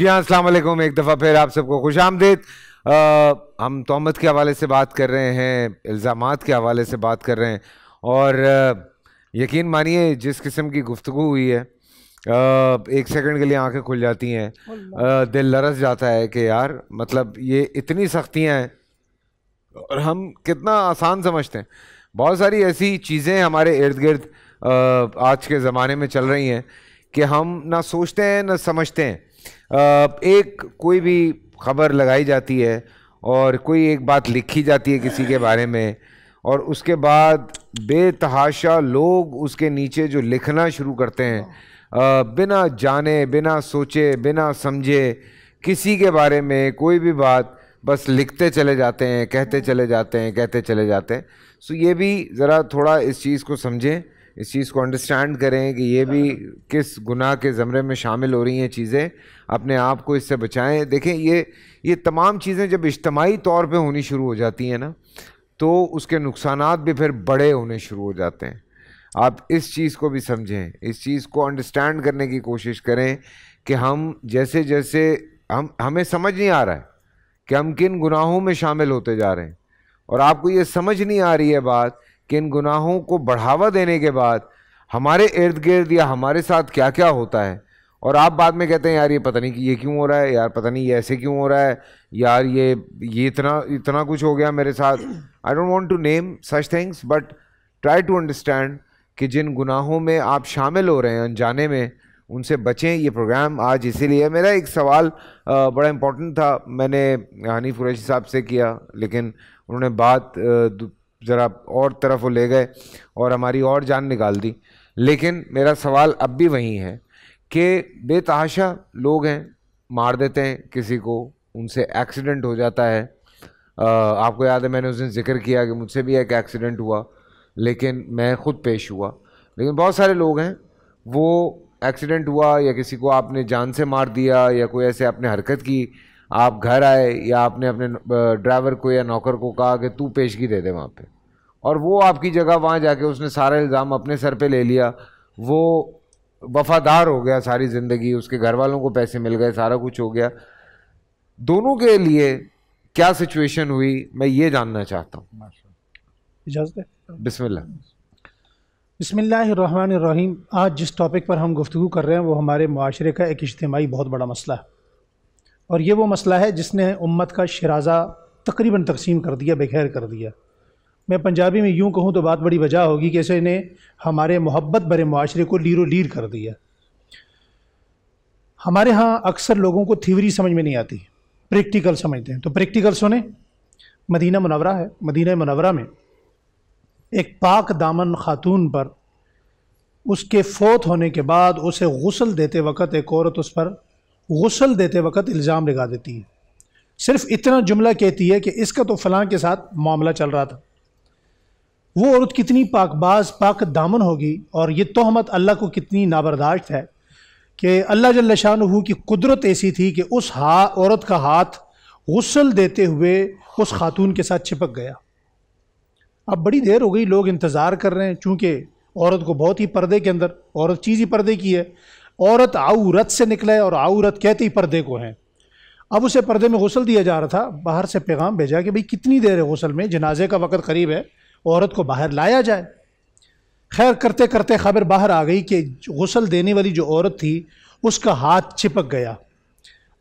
जी हाँ असलम एक दफ़ा फिर आप सबको खुश आमदेद हम तोहमत के हवाले से बात कर रहे हैं इल्ज़ाम के हवाले से बात कर रहे हैं और यकीन मानिए जिस किस्म की गुफ्तु हुई है एक सेकंड के लिए आंखें खुल जाती हैं दिल लरस जाता है कि यार मतलब ये इतनी सख्तियाँ हैं और हम कितना आसान समझते हैं बहुत सारी ऐसी चीज़ें हमारे इर्द गिर्द आज के ज़माने में चल रही हैं कि हम ना सोचते हैं ना समझते हैं एक कोई भी खबर लगाई जाती है और कोई एक बात लिखी जाती है किसी के बारे में और उसके बाद बेतहाशा लोग उसके नीचे जो लिखना शुरू करते हैं बिना जाने बिना सोचे बिना समझे किसी के बारे में कोई भी बात बस लिखते चले जाते हैं कहते चले जाते हैं कहते चले जाते हैं सो ये भी ज़रा थोड़ा इस चीज़ को समझें इस चीज़ को अंडरस्टैंड करें कि ये भी हाँ। किस गुनाह के ज़मरे में शामिल हो रही हैं चीज़ें अपने आप को इससे बचाएं देखें ये ये तमाम चीज़ें जब इज्तमाही तौर पे होनी शुरू हो जाती हैं ना तो उसके नुकसान भी फिर बड़े होने शुरू हो जाते हैं आप इस चीज़ को भी समझें इस चीज़ को अंडरस्टैंड करने की कोशिश करें कि हम जैसे जैसे हम हमें समझ नहीं आ रहा है कि हम किन गुनाहों में शामिल होते जा रहे हैं और आपको ये समझ नहीं आ रही है बात कि इन गुनाहों को बढ़ावा देने के बाद हमारे इर्द गिर्द या हमारे साथ क्या क्या होता है और आप बाद में कहते हैं यार ये पता नहीं कि ये क्यों हो रहा है यार पता नहीं ये ऐसे क्यों हो रहा है यार ये ये इतना इतना कुछ हो गया मेरे साथ I don't want to name such things but try to understand कि जिन गुनाहों में आप शामिल हो रहे हैं अनजाने में उनसे बचें ये प्रोग्राम आज इसीलिए मेरा एक सवाल बड़ा इम्पोर्टेंट था मैंने हनीफ कुरैशी साहब से किया लेकिन उन्होंने बात ज़रा और तरफ वो ले गए और हमारी और जान निकाल दी लेकिन मेरा सवाल अब भी वही है कि बेतहाशा लोग हैं मार देते हैं किसी को उनसे एक्सीडेंट हो जाता है आ, आपको याद है मैंने उस दिन जिक्र किया कि मुझसे भी एक एक्सीडेंट हुआ लेकिन मैं ख़ुद पेश हुआ लेकिन बहुत सारे लोग हैं वो एक्सीडेंट हुआ या किसी को आपने जान से मार दिया या कोई ऐसे आपने हरकत की आप घर आए या आपने अपने ड्राइवर को या नौकर को कहा कि तू पेशगी दे दे वहाँ पे और वो आपकी जगह वहाँ जाके उसने सारा इल्ज़ाम अपने सर पे ले लिया वो वफादार हो गया सारी ज़िंदगी उसके घर वालों को पैसे मिल गए सारा कुछ हो गया दोनों के लिए क्या सिचुएशन हुई मैं ये जानना चाहता हूँ इजाज़त बिस्मिल्लाह बसमीम आज जिस टॉपिक पर हम गुफ्तु कर रहे हैं वो हमारे माशरे का एक इज्तमाही बहुत बड़ा मसला है और ये वो मसला है जिसने उम्मत का शराजा तकरीबन तकसीम कर दिया बखैर कर दिया मैं पंजाबी में यूँ कहूँ तो बात बड़ी वजह होगी कि ऐसे ने हमारे मोहब्बत भरे माशरे को लीरो लीर कर दिया हमारे यहाँ अक्सर लोगों को थ्योरी समझ में नहीं आती प्रैक्टिकल समझते हैं तो प्रैक्टिकल सुने मदीना मनवरा है मदीना मनवरा में एक पाक दामन खातून पर उसके फोत होने के बाद उसे गसल देते वक़्त एक औरत उस पर गसल देते वक्त इल्ज़ाम लगा देती है सिर्फ इतना जुमला कहती है कि इसका तो फलां के साथ मामला चल रहा था वो औरत कितनी पाकबाज पाक दामन होगी और ये तोहमत अल्लाह को कितनी नाबरदाश्त है कि अल्लाह जल्ला शाह की कुदरत ऐसी थी कि उस हा औरत का हाथ गसल देते हुए उस खातून के साथ चिपक गया अब बड़ी देर हो गई लोग इंतज़ार कर रहे हैं चूँकि औरत को बहुत ही पर्दे के अंदर औरत चीज़ ही पर्दे की है औरत आउरत से निकले और आउरत कहती पर्दे को है अब उसे पर्दे में गसल दिया जा रहा था बाहर से पैगाम भेजा कि भाई कितनी देर है गसल में जनाजे का वक़्त करीब है औरत को बाहर लाया जाए खैर करते करते खबर बाहर आ गई कि गसल देने वाली जो औरत थी उसका हाथ चिपक गया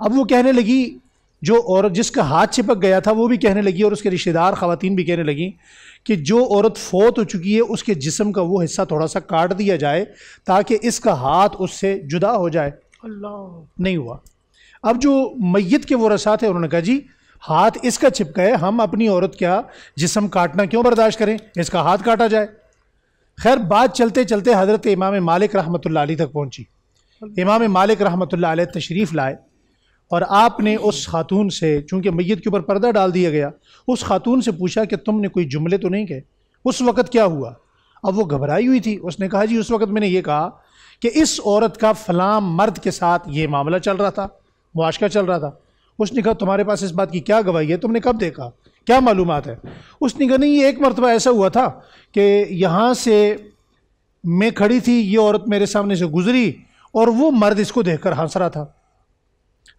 अब वो कहने लगी जो औरत जिसका हाथ चिपक गया था वो भी कहने लगी और उसके रिश्तेदार ख़वान भी कहने लगी कि जो औरत फोत हो चुकी है उसके जिसम का वो हिस्सा थोड़ा सा काट दिया जाए ताकि इसका हाथ उससे जुदा हो जाए अल्लाह नहीं हुआ अब जो मैत के वो रसा थे उन्होंने कहा जी हाथ इसका चिपका है हम अपनी औरत का जिसम काटना क्यों बर्दाश्त करें इसका हाथ काटा जाए खैर बात चलते चलते हज़रत इमाम मालिक रहमत तक पहुँची इमाम मालिक रहमत तशरीफ़ लाए और आपने उस खातून से चूँकि मैत के ऊपर पर्दा डाल दिया गया उस खातून से पूछा कि तुमने कोई जुमले तो नहीं कहे उस वक़्त क्या हुआ अब वो घबराई हुई थी उसने कहा जी उस वक़्त मैंने ये कहा कि इस औरत का फ़लाम मर्द के साथ ये मामला चल रहा था मुआशका चल रहा था उसने कहा तुम्हारे पास इस बात की क्या गवाही है तुमने कब देखा क्या मालूम है उसने कहा नहीं ये एक मरतबा ऐसा हुआ था कि यहाँ से मैं खड़ी थी ये औरत मेरे सामने से गुज़री और वो मर्द इसको देखकर हंस रहा था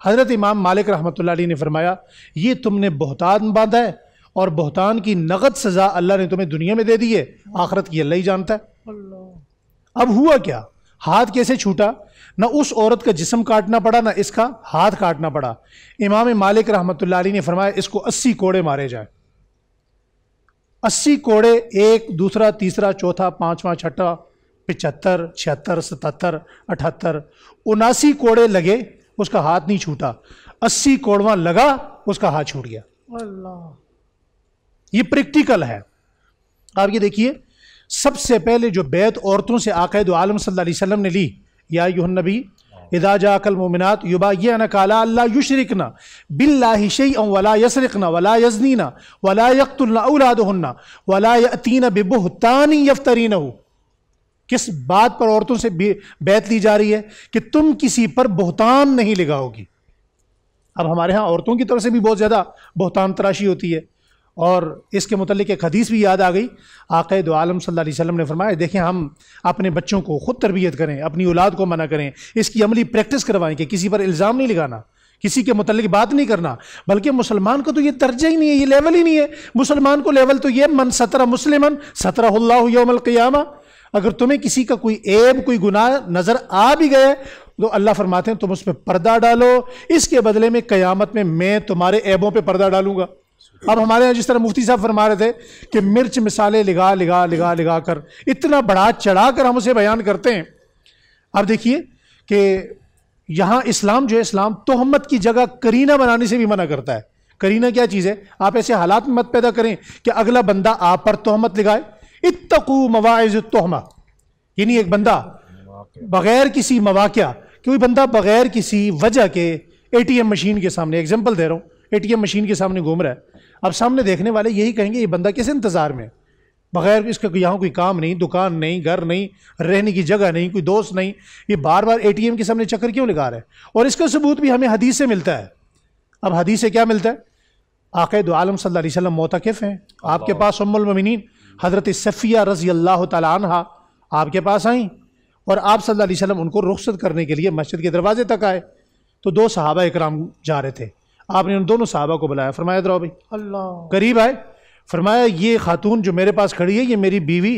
हज़रत इमाम मालिक रहमत ने फरमाया ये तुमने बहुतान बांधा है और बहुतान की नगद सज़ा अल्लाह ने तुम्हें दुनिया में दे दी है आखरत की अल्लाह ही जानता है अब हुआ क्या हाथ कैसे छूटा ना उस औरत का जिसम काटना पड़ा ना इसका हाथ काटना पड़ा इमाम मालिक रहमत ने फरमाया इसको अस्सी कोड़े मारे जाए अस्सी कोड़े एक दूसरा तीसरा चौथा पाँचवा छठा पचहत्तर छिहत्तर सतहत्तर अठहत्तर उनासी कोड़े लगे उसका हाथ नहीं छूटा अस्सी कोड़वा लगा उसका हाथ छूट गया ये प्रैक्टिकल है आप ये देखिए सबसे पहले जो बैत औरतों से आकद आलम सल्लाम ने ली या यूहन इदाजा अकल मोमिनत युबा ये न काला अल्लाह युशरकना बिल्ला शई वला यसरकना वला ना वला यकतुल्ला औलादहन्ना वला यतीना बिबुहतानी यफ्तरीन किस बात पर औरतों से बैत ली जा रही है कि तुम किसी पर बहुतान नहीं लगाओगी अब हमारे यहाँ औरतों की तरफ से भी बहुत ज़्यादा बहुतान तराशी होती है और इसके मतलब एक हदीस भी याद आ गई आक़द आलम सल्ला ने फरमाया देखें हम अपने बच्चों को ख़ुद तरबियत करें अपनी औलाद को मना करें इसकी अमली प्रैक्टिस करवाएं कि किसी पर इल्ज़ाम नहीं लगाना किसी के मतलब बात नहीं करना बल्कि मुसलमान को तो ये दर्जा ही नहीं है ये लेवल ही नहीं है मुसलमान को लेवल तो ये मन सतरा मुसलमन सतरा यौमल क़ियामा अगर तुम्हें किसी का कोई ऐब कोई गुनाह नज़र आ भी गया तो अल्लाह फरमाते हैं तुम उस पर पर्दा डालो इसके बदले में क़यामत में मैं तुम्हारे ऐबों पे पर्दा डालूंगा अब हमारे यहाँ जिस तरह मुफ्ती साहब फरमा रहे थे कि मिर्च मिसाले लिगा लिगा लिगा लिगा कर इतना बढ़ा चढ़ा कर हम उसे बयान करते हैं अब देखिए कि यहाँ इस्लाम जो है इस्लाम तोहमत की जगह करीना बनाने से भी मना करता है करीना क्या चीज़ है आप ऐसे हालात में मत पैदा करें कि अगला बंदा आप पर तोहमत लगाए इतकू मवाज तोहमा यानी एक बंदा बगैर किसी मवाक़ कोई बंदा बगैर किसी वजह के एटीएम मशीन के सामने एग्जांपल दे रहा हूँ एटीएम मशीन के सामने घूम रहा है अब सामने देखने वाले यही कहेंगे ये बंदा किस इंतज़ार में बगैर इसका यहाँ कोई काम नहीं दुकान नहीं घर नहीं रहने की जगह नहीं कोई दोस्त नहीं ये बार बार एम के सामने चक्कर क्यों लगा रहा है और इसका सबूत भी हमें हदीस से मिलता है अब हदीस से क्या मिलता है आकद आलम सल्ला वसम मोतकफ़ हैं आपके पास उम्मल हज़रत सफ़िया रज़ी अल्लाह तहा आपके पास आई और आप सल्लल्लाहु अलैहि वसल्लम उनको रुख्सत करने के लिए मस्जिद के दरवाजे तक आए तो दो सहाबा इकराम जा रहे थे आपने उन दोनों साहबा को बुलाया फरमाया दराओ भाई अल्लाह करीब आए फरमाया ये खातून जो मेरे पास खड़ी है ये मेरी बीवी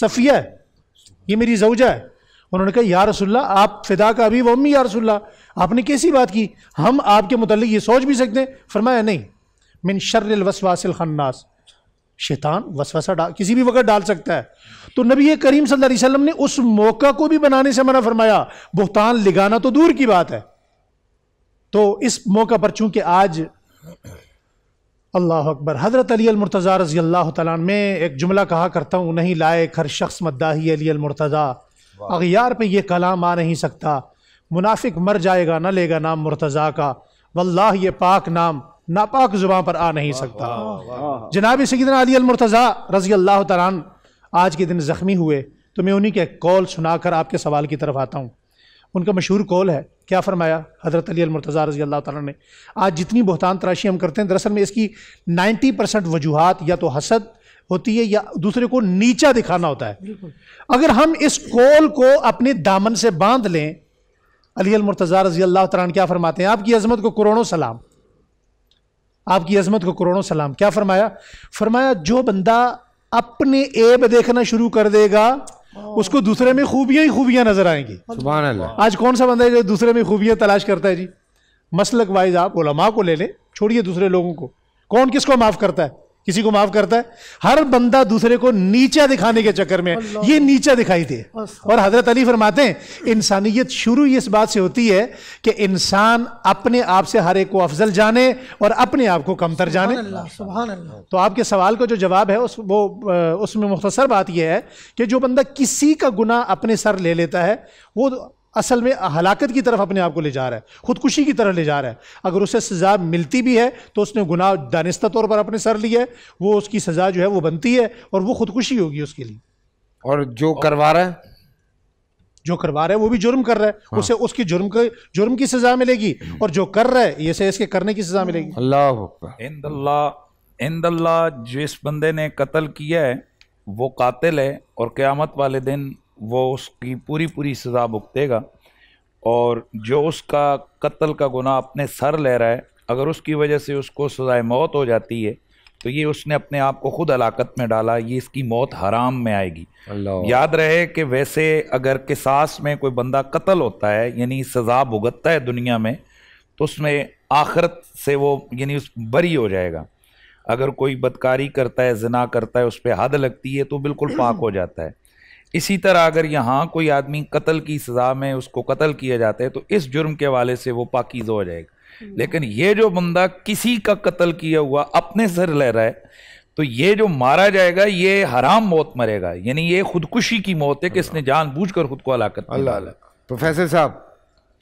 सफ़िया है ये मेरी जवजा है उन्होंने कहा या रसुल्ला आप फिदा का अभी वम्मी या रसुल्ला आपने कैसी बात की हम आपके मतलब ये सोच भी सकते हैं फरमाया नहीं मिन शर्रवसवासिल खन्नास शैतान वसवसा डाल किसी भी वक़्त डाल सकता है तो नबी करीम सल्लल्लाहु अलैहि वसल्लम ने उस मौका को भी बनाने से मना फरमाया बुहतान लिगाना तो दूर की बात है तो इस मौका पर चूंकि आज अल्लाह अकबर हज़रत अली अलमरतज़ा रजी अल्लाह तन एक जुमला कहा करता हूँ नहीं लायक हर शख्स मद्दाही अली अलमरतज़ा अगियार पे ये कलाम आ नहीं सकता मुनाफिक मर जाएगा ना लेगा नाम मुर्तज़ा का वल्लाह ये पाक नाम नापाक जुबान पर आ नहीं सकता जनाब सगदना अली अलमरतज़ा रजी अल्लाह तरान आज के दिन ज़ख्मी हुए तो मैं उन्हीं के कौल सुनाकर आपके सवाल की तरफ आता हूँ उनका मशहूर कौल है क्या फरमाया हज़रत अली अलमरतज़ा रजी अल्लाह तला ने आज जितनी बहतान तराशी हम करते हैं दरअसल में इसकी नाइन्टी परसेंट वजूहत या तो हसद होती है या दूसरे को नीचा दिखाना होता है अगर हम इस कौल को अपने दामन से बांध लें अली अलमरतज़ा रजी अल्लाह तला क्या फरमाते हैं आपकी अजमत को करोड़ों सलाम आपकी अजमत को करोड़ों सलाम क्या फरमाया फरमाया जो बंदा अपने एब देखना शुरू कर देगा उसको दूसरे में खूबियां ही खूबियां नजर आएंगी आज कौन सा बंदा है जो दूसरे में खूबियां तलाश करता है जी मसलक वाइज आप ओलमा को ले लें छोड़िए दूसरे लोगों को कौन किसको माफ़ करता है किसी को माफ करता है हर बंदा दूसरे को नीचा दिखाने के चक्कर में ये नीचा दिखाई दे और हजरत अली फरमाते हैं इंसानियत शुरू इस बात से होती है कि इंसान अपने आप से हर एक को अफजल जाने और अपने आप को कमतर जाने तो आपके सवाल का जो जवाब है उस वो उसमें मुख्तसर बात यह है कि जो बंदा किसी का गुना अपने सर ले लेता है वो असल में हलाकत की तरफ अपने आप को ले जा रहा है खुदकुशी की तरफ ले जा रहा है अगर उसे सज़ा मिलती भी है तो उसने गुनाह दानिस्ता तौर पर अपने सर लिया है वो उसकी सज़ा जो है वो बनती है और वो खुदकुशी होगी उसके लिए और जो करवा रहा है जो करवा रहा है वो भी जुर्म कर रहा है हाँ। उसे उसकी जुर्म के जुर्म की सज़ा मिलेगी और जो कर रहा है ये इसके करने की सज़ा मिलेगी अल्लाह इंदल्ला जिस बंदे ने कत्ल किया है वो कातिल है और क़्यामत वाले दिन वो उसकी पूरी पूरी सज़ा भुगतेगा और जो उसका कत्ल का गुनाह अपने सर ले रहा है अगर उसकी वजह से उसको सज़ाए मौत हो जाती है तो ये उसने अपने आप को ख़ुद हलाकत में डाला ये इसकी मौत हराम में आएगी याद रहे कि वैसे अगर किसास में कोई बंदा कत्ल होता है यानी सज़ा भुगतता है दुनिया में तो उसमें आखरत से वो यानी उस बरी हो जाएगा अगर कोई बदकारी करता है जना करता है उस पर हद लगती है तो बिल्कुल पाक हो जाता है इसी तरह अगर यहाँ कोई आदमी कत्ल की सज़ा में उसको कत्ल किया जाता है तो इस जुर्म के हवाले से वो पाकिज हो जाएगा हम्म। लेकिन ये जो बंदा किसी का कत्ल किया हुआ अपने सर ले रहा है तो ये जो मारा जाएगा ये हराम मौत मरेगा यानी ये खुदकुशी की मौत है कि इसने जान कर खुद को अला कर प्रोफेसर साहब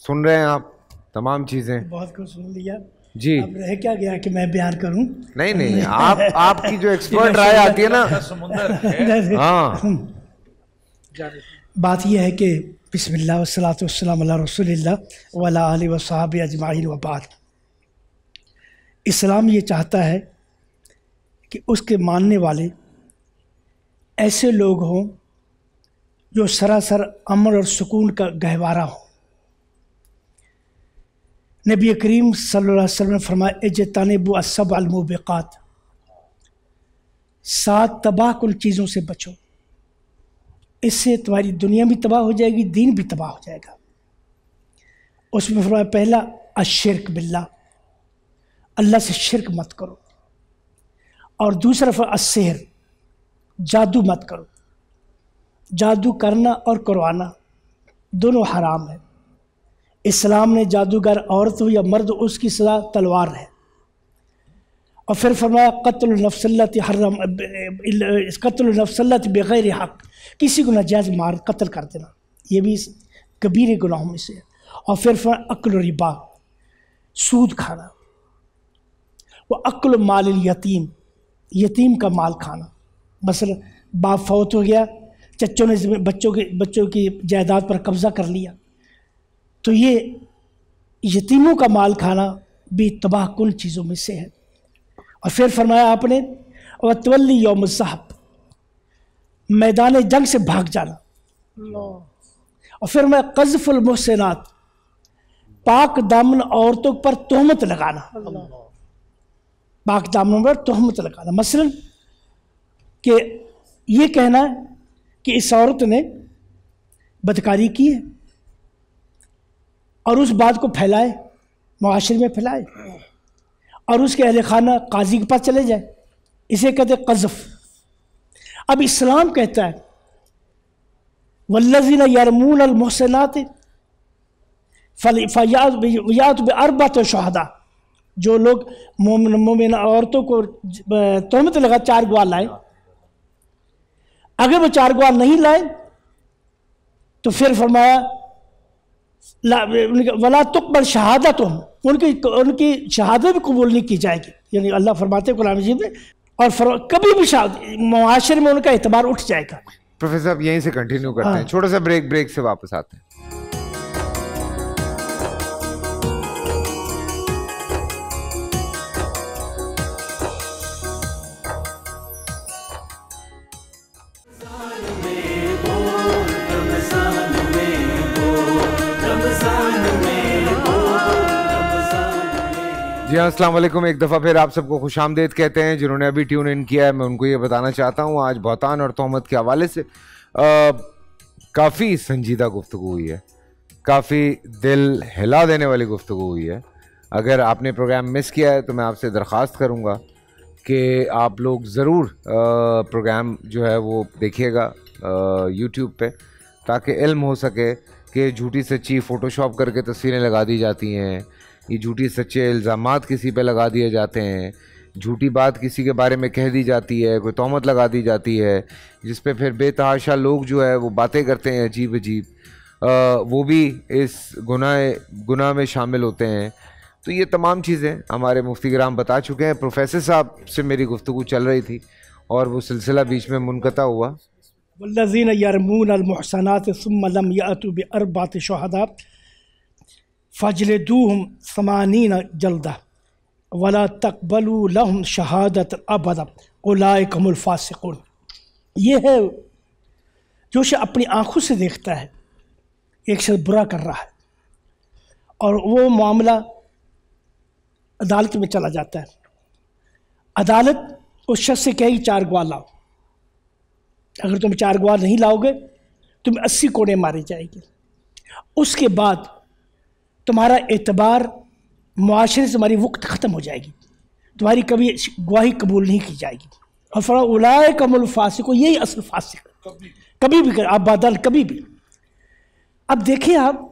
सुन रहे हैं आप तमाम चीज़ें बहुत कुछ सुन लिया जी अब रह क्या गया कि मैं बयान करूं नहीं नहीं आप आपकी जो एक्सपर्ट राय आती है ना समुंदर हाँ बात यह है कि बसमिल्ला रसोल्ला वसाब अजमाइन वबाद इस्लाम ये चाहता है कि उसके मानने वाले ऐसे लोग हों जो सरासर अमन और सुकून का गहवारा हो नबी करीम सल्लम फरमाए वसल्लम ने फरमाया एज असब अलमोबात सात उन चीज़ों से बचो इससे तुम्हारी दुनिया भी तबाह हो जाएगी दीन भी तबाह हो जाएगा उसमें फरमाया पहला अशर्क बिल्ला अल्लाह से शिरक मत करो और दूसरा अशहर जादू मत करो जादू करना और करवाना दोनों हराम है इस्लाम ने जादूगर औरत हो या मर्द उसकी सज़ा तलवार है और फिर फरमाया कत्ल नफसलत हरम कत्ल नफसलत बग़ैर हक किसी को नाजायज़ मार कत्ल कर देना ये भी कबीर गुनाहों में से है और फिर फरमाया अक्ल रिबा सूद खाना वो अक्ल माल यतीम यतीम का माल खाना मसल बाप फौत हो गया चच्चों ने बच्चों के बच्चों की जायदाद पर कब्ज़ा कर लिया तो ये यतीमों का माल खाना भी तबाह कुल चीज़ों में से है और फिर फरमाया आपने वतवली यौम साहब मैदान जंग से भाग जाना और फिर मैं कजफुल मुहसिनात पाक दामन औरतों पर तोहमत लगाना पाक दामनों पर तोहमत लगाना मसलन कि ये कहना है कि इस औरत ने बदकारी की है और उस बात को फैलाए माशरे में फैलाए और उसके अहल खाना काजी के पास चले जाए इसे कहते कज़फ़ अब इस्लाम कहता है वल्लिन यरमून मोहसनात फयात अरबा तो शहदा जो लोग मोमिन औरतों को तोहमत लगा चार ग्वाल लाए अगर वो चार ग्वाल नहीं लाए तो फिर फरमाया वला शहादा तुम तो उनकी उनकी शहादत भी कबूल नहीं की जाएगी यानी अल्लाह फरमाते गुलाम जी में और फर, कभी भी माशरे में उनका एतबार उठ जाएगा प्रोफेसर साहब यहीं से कंटिन्यू करते हैं हाँ। छोटा सा ब्रेक ब्रेक से वापस आते हैं जी हाँ असलम एक दफ़ा फिर आप सबको खुश आमदेद कहते हैं जिन्होंने अभी ट्यून इन किया है मैं उनको ये बताना चाहता हूँ आज बहतान और तहमत के हवाले से काफ़ी संजीदा गुफ्तु हुई है काफ़ी दिल हिला देने वाली गुफ्तु हुई है अगर आपने प्रोग्राम मिस किया है तो मैं आपसे दरख्वास्त करूँगा कि आप लोग ज़रूर प्रोग्राम जो है वो देखिएगा यूट्यूब पर ताकि इल्म हो सके कि झूठी सच्ची फ़ोटोशॉप करके तस्वीरें लगा दी जाती हैं ये झूठी सच्चे इल्ज़ाम किसी पे लगा दिए जाते हैं झूठी बात किसी के बारे में कह दी जाती है कोई तोहमत लगा दी जाती है जिस पे फिर बेतहाशा लोग जो है वो बातें करते हैं अजीब अजीब वो भी इस गुनाह गुनाह में शामिल होते हैं तो ये तमाम चीज़ें हमारे मुफ्ती ग्राम बता चुके हैं प्रोफेसर साहब से मेरी गुफ्तु चल रही थी और वो सिलसिला बीच में मुनक़ा हुआ वल्लिन यरमून अलमहसनात लम यातुब अरबात शहदा फजल दूहम न जल्दा वला तकबलू लहम शहादत अबदा उलाकमफासिकुन ये है जो शे अपनी आँखों से देखता है एक शख्स बुरा कर रहा है और वो मामला अदालत में चला जाता है अदालत उस शख्स से कहेगी चार गवाह लाओ अगर तुम चार गवाह नहीं लाओगे तुम्हें अस्सी कोड़े मारे जाएंगे उसके बाद तुम्हारा एतबार माशरे से तुम्हारी वक्त ख़त्म हो जाएगी तुम्हारी कभी गवाही कबूल नहीं की जाएगी और फला उलाय कमल फासिक यही असल फासिक कभी भी कर आप बादल कभी भी अब देखें आप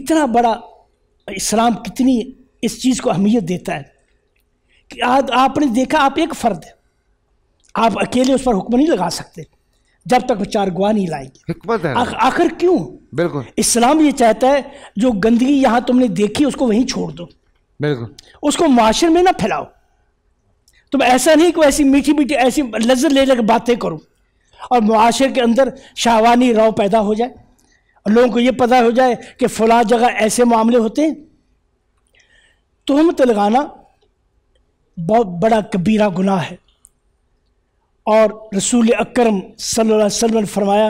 इतना बड़ा इस्लाम कितनी इस चीज़ को अहमियत देता है कि आज आपने देखा आप एक फ़र्द आप अकेले उस पर हुक्म नहीं लगा सकते जब तक वो चारगुआ नहीं लाएगी आखिर क्यों बिल्कुल इस्लाम ये चाहता है जो गंदगी यहाँ तुमने देखी उसको वहीं छोड़ दो बिल्कुल उसको माशरे में ना फैलाओ तुम ऐसा नहीं कि ऐसी मीठी मीठी ऐसी लज्जत ले लेकर बातें करो और माशरे के अंदर शाहवानी राव पैदा हो जाए और लोगों को ये पता हो जाए कि फला जगह ऐसे मामले होते हैं तो हम तो लगाना बहुत बड़ा कबीरा गुनाह है और रसूल अक्रम सल अलैहि फरमाया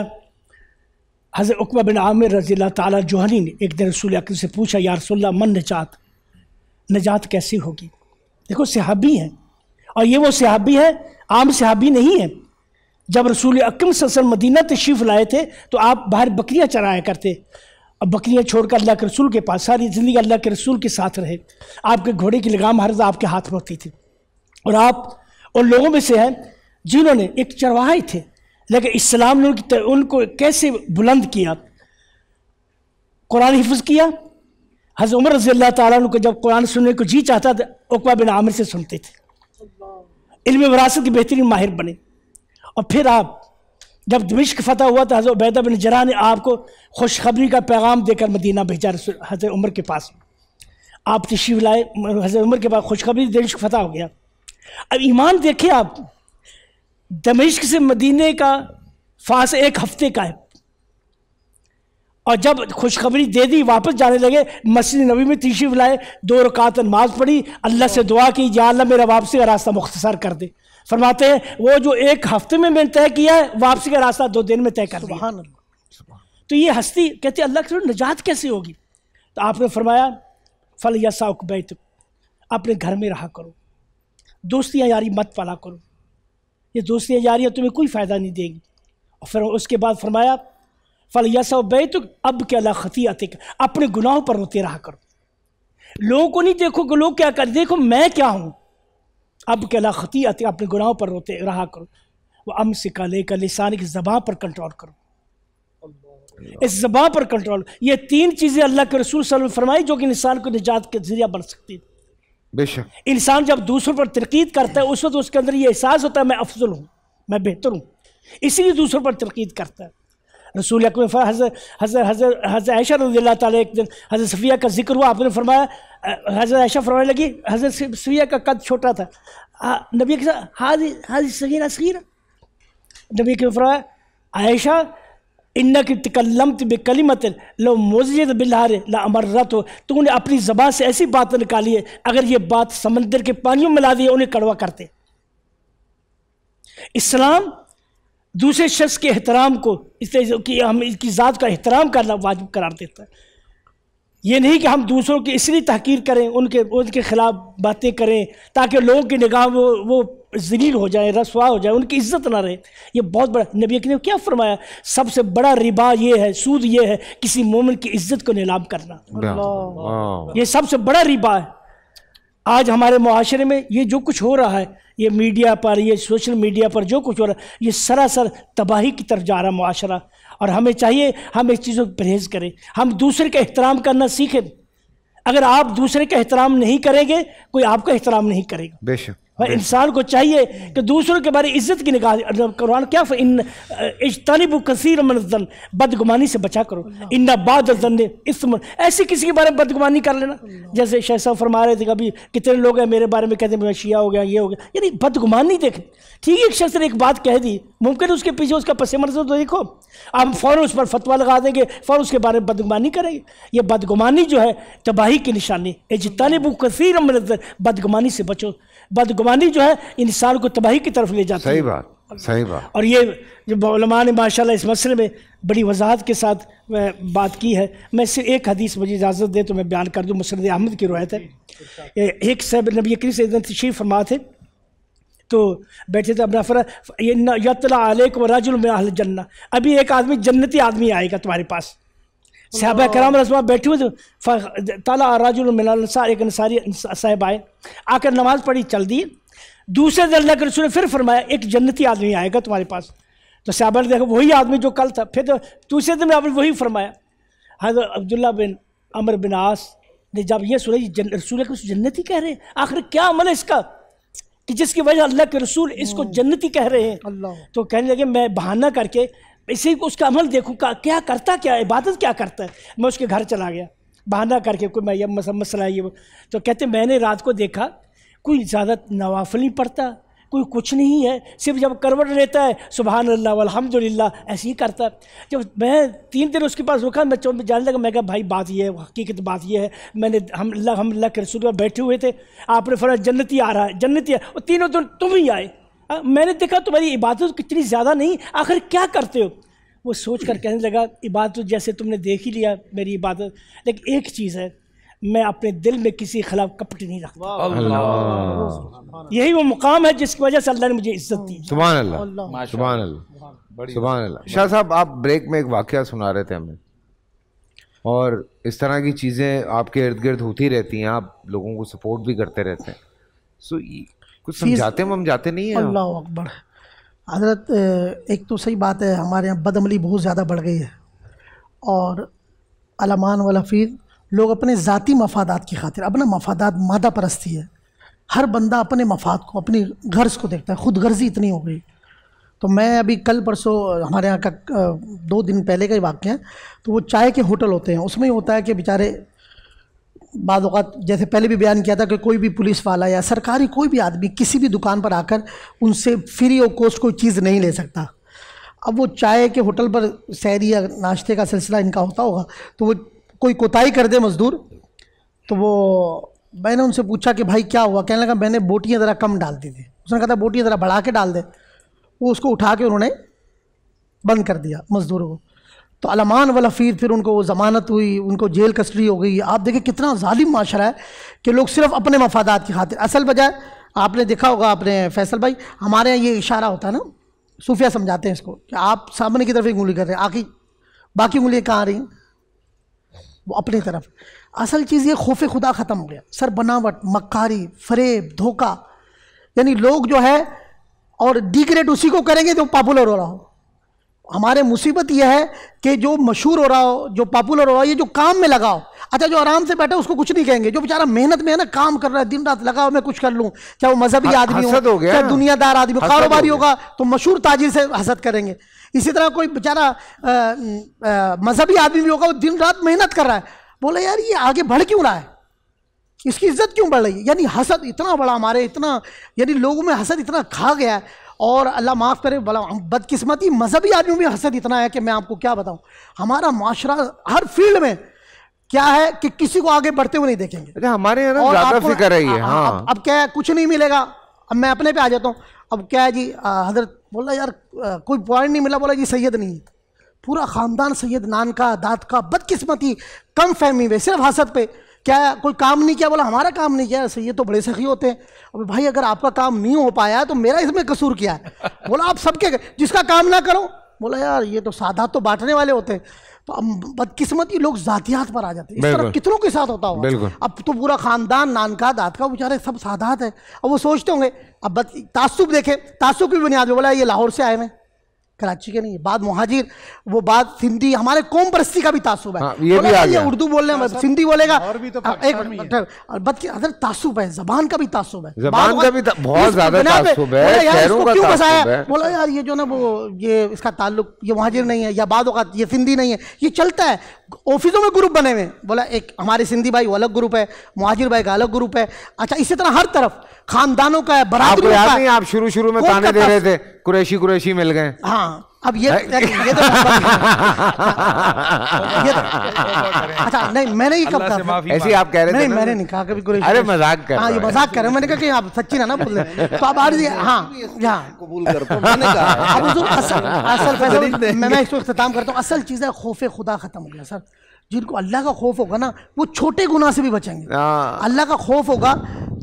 हज़र उकबा बिन आमिर रज़ी अल्लाह ने एक दिन रसूल अक्रम से पूछा या रसोल्ला मन नजात नजात कैसी होगी देखो सिहाबी हैं और ये वो सहाबी हैं आम सिहाबी नहीं है जब रसूल अक्रम सल मदीना तशीफ लाए थे तो आप बाहर बकरियाँ चराया करते अब बकरियाँ छोड़कर अल्लाह के रसूल के पास सारी ज़िंदगी अल्लाह के रसूल के साथ रहे आपके घोड़े की लगाम हर आपके हाथ में होती थी और आप उन लोगों में से हैं जिन्होंने एक चरवाहे थे लेकिन इस्लाम ने उनकी उनको कैसे बुलंद किया कुरान हिफ्ज़ किया हज़रत उमर रजी अल्लाह को जब कुरान सुनने को जी चाहता था उकबा बिन आमिर से सुनते थे इल्म वरासत के बेहतरीन माहिर बने और फिर आप जब दमिश्क फतह हुआ तो हज़र उबैदा बिन जरा ने आपको खुशखबरी का पैगाम देकर मदीना भेजा हज़र उमर के पास आप तशीव लाए हज़र उमर के पास खुशखबरी दमिश्क फतह हो गया अब ईमान देखे आप दमिश्क से मदीने का फास एक हफ्ते का है और जब खुशखबरी दे दी वापस जाने लगे मस्जिद नबी में तीसरी बुलाए दो रकात नमाज पढ़ी अल्लाह से दुआ की या अल्लाह मेरा वापसी का रास्ता मुख्तसर कर दे फरमाते हैं वो जो एक हफ्ते में मैंने तय किया है वापसी का रास्ता दो दिन में तय कर दिया तो ये हस्ती कहते अल्लाह के निजात कैसे होगी तो आपने फरमाया फल यसा उकबैत अपने घर में रहा करो दोस्तियाँ यारी मत पाला करो ये दूसरी यारियाँ तुम्हें कोई फ़ायदा नहीं देगी और फिर उसके बाद फरमाया फल यसा तो अब के अला खतियातिक अपने गुनाहों पर रोते रहा करो लोगों को नहीं देखो कि लोग क्या कर देखो मैं क्या हूँ अब के अला खतियातिक अपने गुनाहों पर रोते रहा करो वह अम से का लेकर लिसान की जबाँ पर कंट्रोल करो इस जबाँ पर कंट्रोल ये तीन चीज़ें अल्लाह के रसूल फरमाई जो कि इंसान को निजात के जरिया बन सकती थी बेशक इंसान जब दूसरों पर तरकीद करता है उस वक्त उसके अंदर ये एहसास होता है मैं अफजल हूँ मैं बेहतर हूँ इसीलिए दूसरों पर तरकीद करता है रसूल अकम हज़र हज़र हज़र हज़र रजील्ला दिन हज़र सफ़िया का जिक्र हुआ आपने फरमाया हज़र ऐशा फरमाने लगी हज़रत सफ़िया का कद छोटा था नबी के साथ हाजी हाजी सगीरा सगीरा नबी के फरमाया आयशा इन्ना की तकलमत बेकलीमत लो मोजिद बिलहार ला अमर्रत हो तूने अपनी ज़बान से ऐसी बात निकाली है अगर ये बात समंदर के पानियों में ला दिए उन्हें कड़वा करते इस्लाम दूसरे शख्स के एहतराम को इसलिए कि हम इसकी ज़ात का एहतराम करना वाजिब करार देता है ये नहीं कि हम दूसरों की इसलिए तहकीर करें उनके उनके ख़िलाफ़ बातें करें ताकि लोगों की निगाह वो वो जलील हो जाए रसवा हो जाए उनकी इज्जत ना रहे ये बहुत बड़ा नबी ने क्या फरमाया सबसे बड़ा रिबा ये है सूद ये है किसी मोमिन की इज्जत को नीलाम करना ये सबसे बड़ा रिबा है आज हमारे माशरे में ये जो कुछ हो रहा है ये मीडिया पर ये सोशल मीडिया पर जो कुछ हो रहा है ये सरासर तबाही की तरफ जा रहा माशरा और हमें चाहिए हम इस चीज़ों को परहेज़ करें हम दूसरे का एहतराम करना सीखें अगर आप दूसरे का एहतराम नहीं करेंगे कोई आपका एहतराम नहीं करेगा बेशक भाई इंसान को चाहिए कि दूसरों के बारे इज्जत की निगाह मतलब कुरान क्या इन इजतानिब कसीर मनजन बदगुमानी से बचा करो इन्ना बाद इसम ऐसे किसी के बारे में बदगुमानी कर लेना जैसे शेख साहब फरमा रहे थे कभी कितने लोग हैं मेरे बारे में कहते हैं मैं शिया हो गया ये हो गया यानी बदगुमानी देख ठीक है एक शख्स ने एक बात कह दी मुमकिन उसके पीछे उसका पसे मंजर तो देखो आप फ़ौर उस पर फतवा लगा देंगे फ़ौर उसके बारे में बदगुमानी करेंगे ये बदगुमानी जो है तबाही की निशानी एजतानिब कसीर मन बदगुमानी से बचो बदगुमानी जो है इंसान को तबाही की तरफ ले जाती है बात सही बात और ये जो मौलमा ने माशाल्लाह इस मसले में बड़ी वजाहत के साथ बात की है मैं सिर्फ एक हदीस मुझे इजाज़त दे तो मैं बयान कर दूँ मुसरद अहमद की रवायत है एक साहब नबी से शीफ फरमा थे तो बैठे थे अपना फरा यतला आलिक वराजुल जन्ना अभी एक आदमी जन्नती आदमी आएगा तुम्हारे पास साहब कराम रसमा बैठे हुए ताला राजुल मिलानसार एक अनसारी साहब आए आकर नमाज़ पढ़ी चल दी दूसरे दिन अल्लाह के रसूल ने फिर फरमाया एक जन्नती आदमी आएगा तुम्हारे पास तो साहब ने देखा वही आदमी जो कल था फिर तो दूसरे दिन आपने वही फरमाया हजरत अब्दुल्ला बिन अमर बिन आस ने जब यह सुना जन, रसूल के जन्नती कह रहे हैं आखिर क्या अमल है इसका कि जिसकी वजह अल्लाह के रसूल इसको जन्नती कह रहे हैं तो कहने लगे मैं बहाना करके इसी उसका अमल देखूँ का क्या करता क्या इबादत क्या करता है मैं उसके घर चला गया बहाना करके कोई मैं ये मसला ये तो कहते मैंने रात को देखा कोई ज़्यादा नवाफल नहीं पड़ता कोई कुछ नहीं है सिर्फ जब करवट लेता है सुबह अल्लाह अलहमदिल्ला ऐसे ही करता है जब तो मैं तीन दिन उसके पास रुका मैं चौबीस जाने लगा मैं कहा भाई बात ये है हकीकत बात ये है मैंने हम अल्लाह हम अल्लाह के रसूल बैठे हुए थे आपने फरा जन्नती आ रहा है जन्नती है और तीनों दिन तुम ही आए मैंने देखा तुम्हारी इबादत कितनी ज़्यादा नहीं आखिर क्या करते हो वो सोच कर कहने लगा इबादत जैसे तुमने देख ही लिया मेरी इबादत लेकिन एक चीज़ है मैं अपने दिल में किसी के खिलाफ कपट नहीं रखता यही वो मुकाम है जिसकी वजह से अल्लाह ने मुझे इज्जत दी सुबह अल्लाह सुबह अल्लाह अल्लाह शाह साहब आप ब्रेक में एक वाक्य सुना रहे थे हमें और इस तरह की चीज़ें आपके इर्द गिर्द होती रहती हैं आप लोगों को सपोर्ट भी करते रहते हैं सो कुछ समझाते हम जाते नहीं है अल्लाह अकबर हजरत एक तो सही बात है हमारे यहाँ बदमली बहुत ज़्यादा बढ़ गई है और अलमान वफ़ी लोग अपने ज़ाती मफादात की खातिर अपना मफादात मादा परस्ती है हर बंदा अपने मफाद को अपनी गर्ज को देखता है खुद गर्जी इतनी हो गई तो मैं अभी कल परसों हमारे यहाँ का दो दिन पहले का ही वाक्य है तो वो चाय के होटल होते हैं उसमें होता है कि बेचारे बाज़ात जैसे पहले भी बयान किया था कि कोई भी पुलिस वाला या सरकारी कोई भी आदमी किसी भी दुकान पर आकर उनसे फ्री ऑफ कॉस्ट कोई चीज़ नहीं ले सकता अब वो चाय के होटल पर सैरी या नाश्ते का सिलसिला इनका होता होगा तो वो कोई कोताही कर दे मज़दूर तो वो मैंने उनसे पूछा कि भाई क्या हुआ कहने लगा मैंने बोटियाँ ज़रा कम डाल दी थी उसने कहा था बोटियाँ ज़रा बढ़ा के डाल दे वो उसको उठा के उन्होंने बंद कर दिया मज़दूरों को तो अलमान वाला फिर फिर उनको ज़मानत हुई उनको जेल कस्टडी हो गई आप देखें कितना ालिम माशरा है कि लोग सिर्फ अपने मफादात की खातिर असल बजाय आपने देखा होगा आपने फैसल भाई हमारे यहाँ ये इशारा होता है ना सूफिया समझाते हैं इसको कि आप सामने की तरफ ही उंगली कर रहे हैं आखिर बाकी उंगलियाँ कहाँ आ रही हैं वो अपनी तरफ असल चीज़ ये खौफ खुदा ख़त्म हो गया सर बनावट मक्कारी फरेब धोखा यानी लोग जो है और डिग्रेड उसी को करेंगे जो पॉपुलर हो रहा हो हमारे मुसीबत यह है कि जो मशहूर हो रहा हो जो पॉपुलर हो रहा हो ये जो काम में लगाओ अच्छा जो आराम से बैठा उसको कुछ नहीं कहेंगे जो बेचारा मेहनत में है ना काम कर रहा है दिन रात लगाओ मैं कुछ कर लूँ चाहे वो मजहबी आदमी हो चाहे दुनियादार आदमी हो कारोबारी होगा तो मशहूर ताजिर से हसद करेंगे इसी तरह कोई बेचारा मजहबी आदमी भी होगा वो दिन रात मेहनत कर रहा है बोला यार ये आगे बढ़ क्यों रहा है इसकी इज्जत क्यों बढ़ रही है यानी हसद इतना बड़ा हमारे इतना यानी लोगों में हसद इतना खा गया है और अल्लाह माफ़ करे बोला बदकिस्मती मजहबी आदमी में हसद इतना है कि मैं आपको क्या बताऊँ हमारा माशरा हर फील्ड में क्या है कि किसी को आगे बढ़ते हुए नहीं देखेंगे हमारे यहाँ ज़्यादा फिक्र है हाँ, हाँ। अब, अब क्या है कुछ नहीं मिलेगा अब मैं अपने पे आ जाता हूँ अब क्या है जी हजरत बोला यार कोई पॉइंट नहीं मिला बोला जी सैयद नहीं है पूरा ख़ानदान सैयद नान का दाद का बदकिस्मती कम फहमी में सिर्फ हसद पे क्या कोई काम नहीं किया बोला हमारा काम नहीं किया ये तो बड़े सखी होते हैं अब भाई अगर आपका काम नहीं हो पाया तो मेरा इसमें कसूर क्या है बोला आप सबके जिसका काम ना करो बोला यार ये तो साधा तो बांटने वाले होते हैं तो बदकिस्मती लोग जातियात पर आ जाते हैं इस तरह कितनों के साथ होता होगा अब तो पूरा खानदान नानका दाद का बेचारे सब सादात है अब वो सोचते होंगे अब तासुब देखें तासुब की बुनियाद बोला ये लाहौर से आए हैं कराची के नहीं बाद मुहाजिर वो बाद सिंधी हमारे कौम परस्ती का भी तासुब है हाँ, ये भी आ गया उर्दू बोलने में हाँ, सिंधी बोलेगा और भी तो हाँ, एक बल्कि अदर तासुब है जबान का भी तासुब है जबान का भी बहुत ज्यादा तासुब है शहरों का क्यों बसाया बोला यार ये जो ना वो ये इसका ताल्लुक ये मुहाजिर नहीं है या बाद औकात ये सिंधी नहीं है ये चलता है ऑफिसों में ग्रुप बने हुए बोला एक हमारे सिंधी भाई वो अलग ग्रुप है मुहाजिर भाई का अलग ग्रुप है अच्छा इसी तरह हर तरफ खानदानों का है बरादरी का नहीं आप शुरू शुरू में ताने दे रहे थे कुरैशी कुरैशी मिल गए हाँ अब ये ये तो ये तो अच्छा नहीं मैंने ये कब कहा ऐसे आप कह रहे थे नहीं मैंने नहीं कहा कभी कुरैशी अरे मजाक कर हाँ ये मजाक कर रहे हैं मैंने कहा कि आप सच्ची ना ना बोल रहे तो आप आज हाँ यहाँ कबूल करते मैंने कहा अब असल असल मैं इसको इख्तिताम करता हूँ असल चीज़ है खौफे खुदा खत्म हो गया सर जिनको अल्लाह का खौफ होगा ना वो छोटे गुना से भी बचेंगे हाँ। अल्लाह का खौफ होगा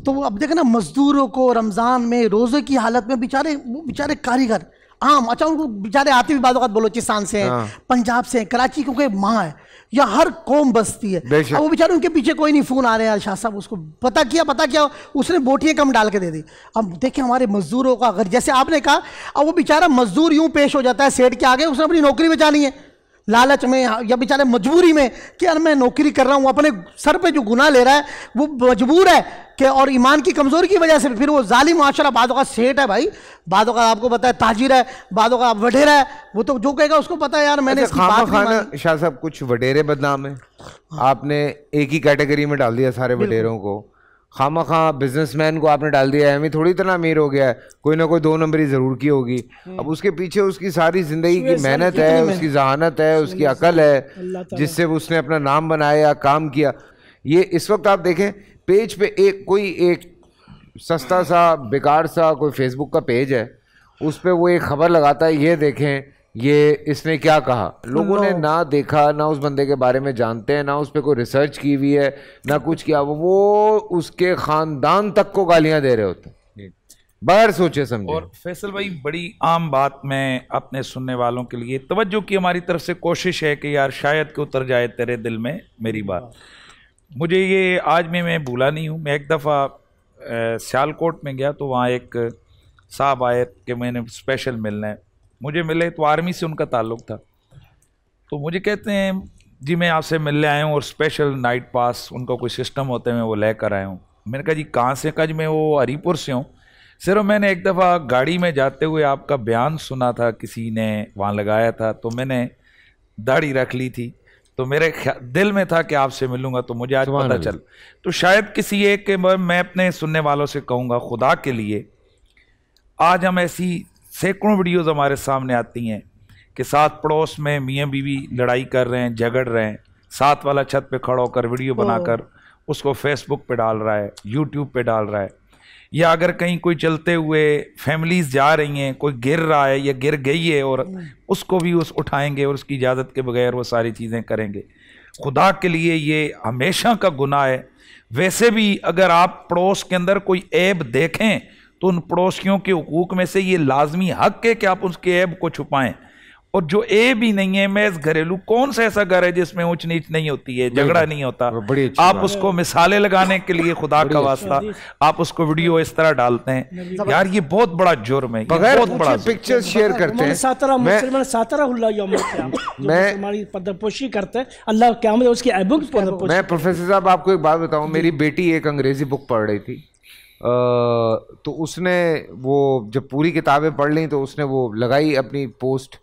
तो अब देखे ना मजदूरों को रमज़ान में रोज़े की हालत में बेचारे वो बेचारे कारीगर आम अच्छा उनको बेचारे आते भी बाद बलोचिस्तान से हैं हाँ। पंजाब से हैं कराची क्योंकि माँ है या हर कौम बसती है अब वो बेचारे उनके पीछे कोई नहीं फ़ोन आ रहे हैं शाह साहब उसको पता किया पता किया उसने बोटियाँ कम डाल के दे दी अब देखिए हमारे मजदूरों का अगर जैसे आपने कहा अब वो बेचारा मजदूर यूँ पेश हो जाता है सेठ के आगे उसने अपनी नौकरी बचानी है लालच में या बेचारे मजबूरी में कि यार मैं नौकरी कर रहा हूँ अपने सर पे जो गुनाह ले रहा है वो मजबूर है कि और ईमान की कमज़ोरी की वजह से फिर वो जाली माशरा बाद का सेठ है भाई बाद का आपको पता है ताजिर है बाद का वडेरा है वो तो जो कहेगा उसको पता है यार मैंने अच्छा, शाह साहब कुछ वडेरे बदनाम है आपने एक ही कैटेगरी में डाल दिया सारे वडेरों को खाम खां बिजनेसमैन को आपने डाल दिया है थोड़ी इतना अमीर हो गया है कोई ना कोई दो नंबरी ज़रूर की होगी हम्म। अब उसके पीछे उसकी सारी ज़िंदगी की मेहनत है उसकी जहानत है उसकी अकल है जिससे उसने अपना नाम बनाया काम किया ये इस वक्त आप देखें पेज पे एक कोई एक सस्ता सा बेकार सा कोई फेसबुक का पेज है उस पर वो एक खबर लगाता है ये देखें ये इसने क्या कहा लोगों no. ने ना देखा ना उस बंदे के बारे में जानते हैं ना उस पर कोई रिसर्च की हुई है ना कुछ किया वो उसके खानदान तक को गालियां दे रहे होते बगैर सोचे समझे और फैसल भाई बड़ी आम बात मैं अपने सुनने वालों के लिए तवज्जो की हमारी तरफ से कोशिश है कि यार शायद क्यों उतर जाए तेरे दिल में मेरी बात मुझे ये आज में मैं भूला नहीं हूँ मैं एक दफ़ा सियालकोट में गया तो वहाँ एक साहब आए कि मैंने स्पेशल मिलना है मुझे मिले तो आर्मी से उनका ताल्लुक था तो मुझे कहते हैं जी मैं आपसे मिलने आया हूँ और स्पेशल नाइट पास उनका कोई सिस्टम होते मैं वो लेकर आया हूँ मैंने कहा जी कहाँ से कहा जी मैं वो हरीपुर से हूँ सिर्फ मैंने एक दफ़ा गाड़ी में जाते हुए आपका बयान सुना था किसी ने वहाँ लगाया था तो मैंने दाढ़ी रख ली थी तो मेरे दिल में था कि आपसे मिलूंगा तो मुझे आज पता चल तो शायद किसी एक के मैं अपने सुनने वालों से कहूँगा खुदा के लिए आज हम ऐसी सैकड़ों वीडियोज़ हमारे सामने आती हैं कि साथ पड़ोस में मियाँ बीवी लड़ाई कर रहे हैं झगड़ रहे हैं साथ वाला छत पे खड़ा होकर वीडियो बनाकर उसको फेसबुक पे डाल रहा है यूट्यूब पे डाल रहा है या अगर कहीं कोई चलते हुए फैमिलीज जा रही हैं कोई गिर रहा है या गिर गई है और हम्म। उसको भी उस उठाएंगे और उसकी इजाज़त के बगैर वो सारी चीज़ें करेंगे खुदा के लिए ये हमेशा का गुनाह है वैसे भी अगर आप पड़ोस के अंदर कोई ऐब देखें तो उन पड़ोसियों के हकूक़ में से ये लाजमी हक है कि आप उसके ऐब को छुपाएं और जो ए भी नहीं है मैं घरेलू कौन सा ऐसा घर है जिसमें ऊंच नीच नहीं होती है झगड़ा नहीं होता आप उसको मिसालें लगाने के लिए खुदा का वास्ता आप उसको वीडियो इस तरह डालते हैं यार ये बहुत बड़ा जुर्म है बगैर बहुत बड़ा पिक्चर शेयर करते हैं करते हैं अल्लाह क्या उसकी मैं प्रोफेसर साहब आपको एक बात बताऊँ मेरी बेटी एक अंग्रेजी बुक पढ़ रही थी तो उसने वो जब पूरी किताबें पढ़ ली तो उसने वो लगाई अपनी पोस्ट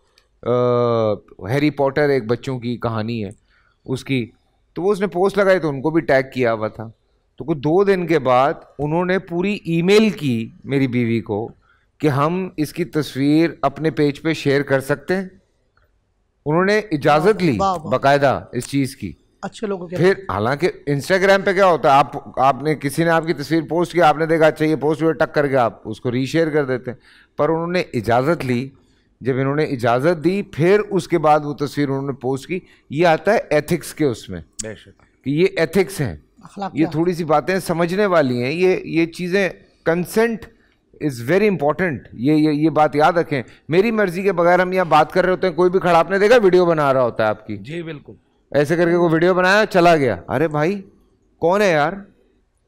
हैरी पॉटर एक बच्चों की कहानी है उसकी तो वो उसने पोस्ट लगाई तो उनको भी टैग किया हुआ था तो कुछ दो दिन के बाद उन्होंने पूरी ईमेल की मेरी बीवी को कि हम इसकी तस्वीर अपने पेज पे शेयर कर सकते हैं उन्होंने इजाज़त ली बाकायदा इस चीज़ की अच्छे लोगों के फिर हालांकि इंस्टाग्राम पे क्या होता है आप आपने किसी ने आपकी तस्वीर पोस्ट की आपने देखा अच्छा ये पोस्ट हुए टक करके आप उसको रीशेयर कर देते हैं पर उन्होंने इजाज़त ली जब इन्होंने इजाज़त दी फिर उसके बाद वो तस्वीर उन्होंने पोस्ट की ये आता है एथिक्स के उसमें कि ये एथिक्स हैं ये थोड़ी सी बातें समझने वाली हैं ये ये चीज़ें कंसेंट इज़ वेरी इंपॉर्टेंट ये ये ये बात याद रखें मेरी मर्ज़ी के बगैर हम यहाँ बात कर रहे होते हैं कोई भी खड़ा आपने देखा वीडियो बना रहा होता है आपकी जी बिल्कुल ऐसे करके कोई वीडियो बनाया चला गया अरे भाई कौन है यार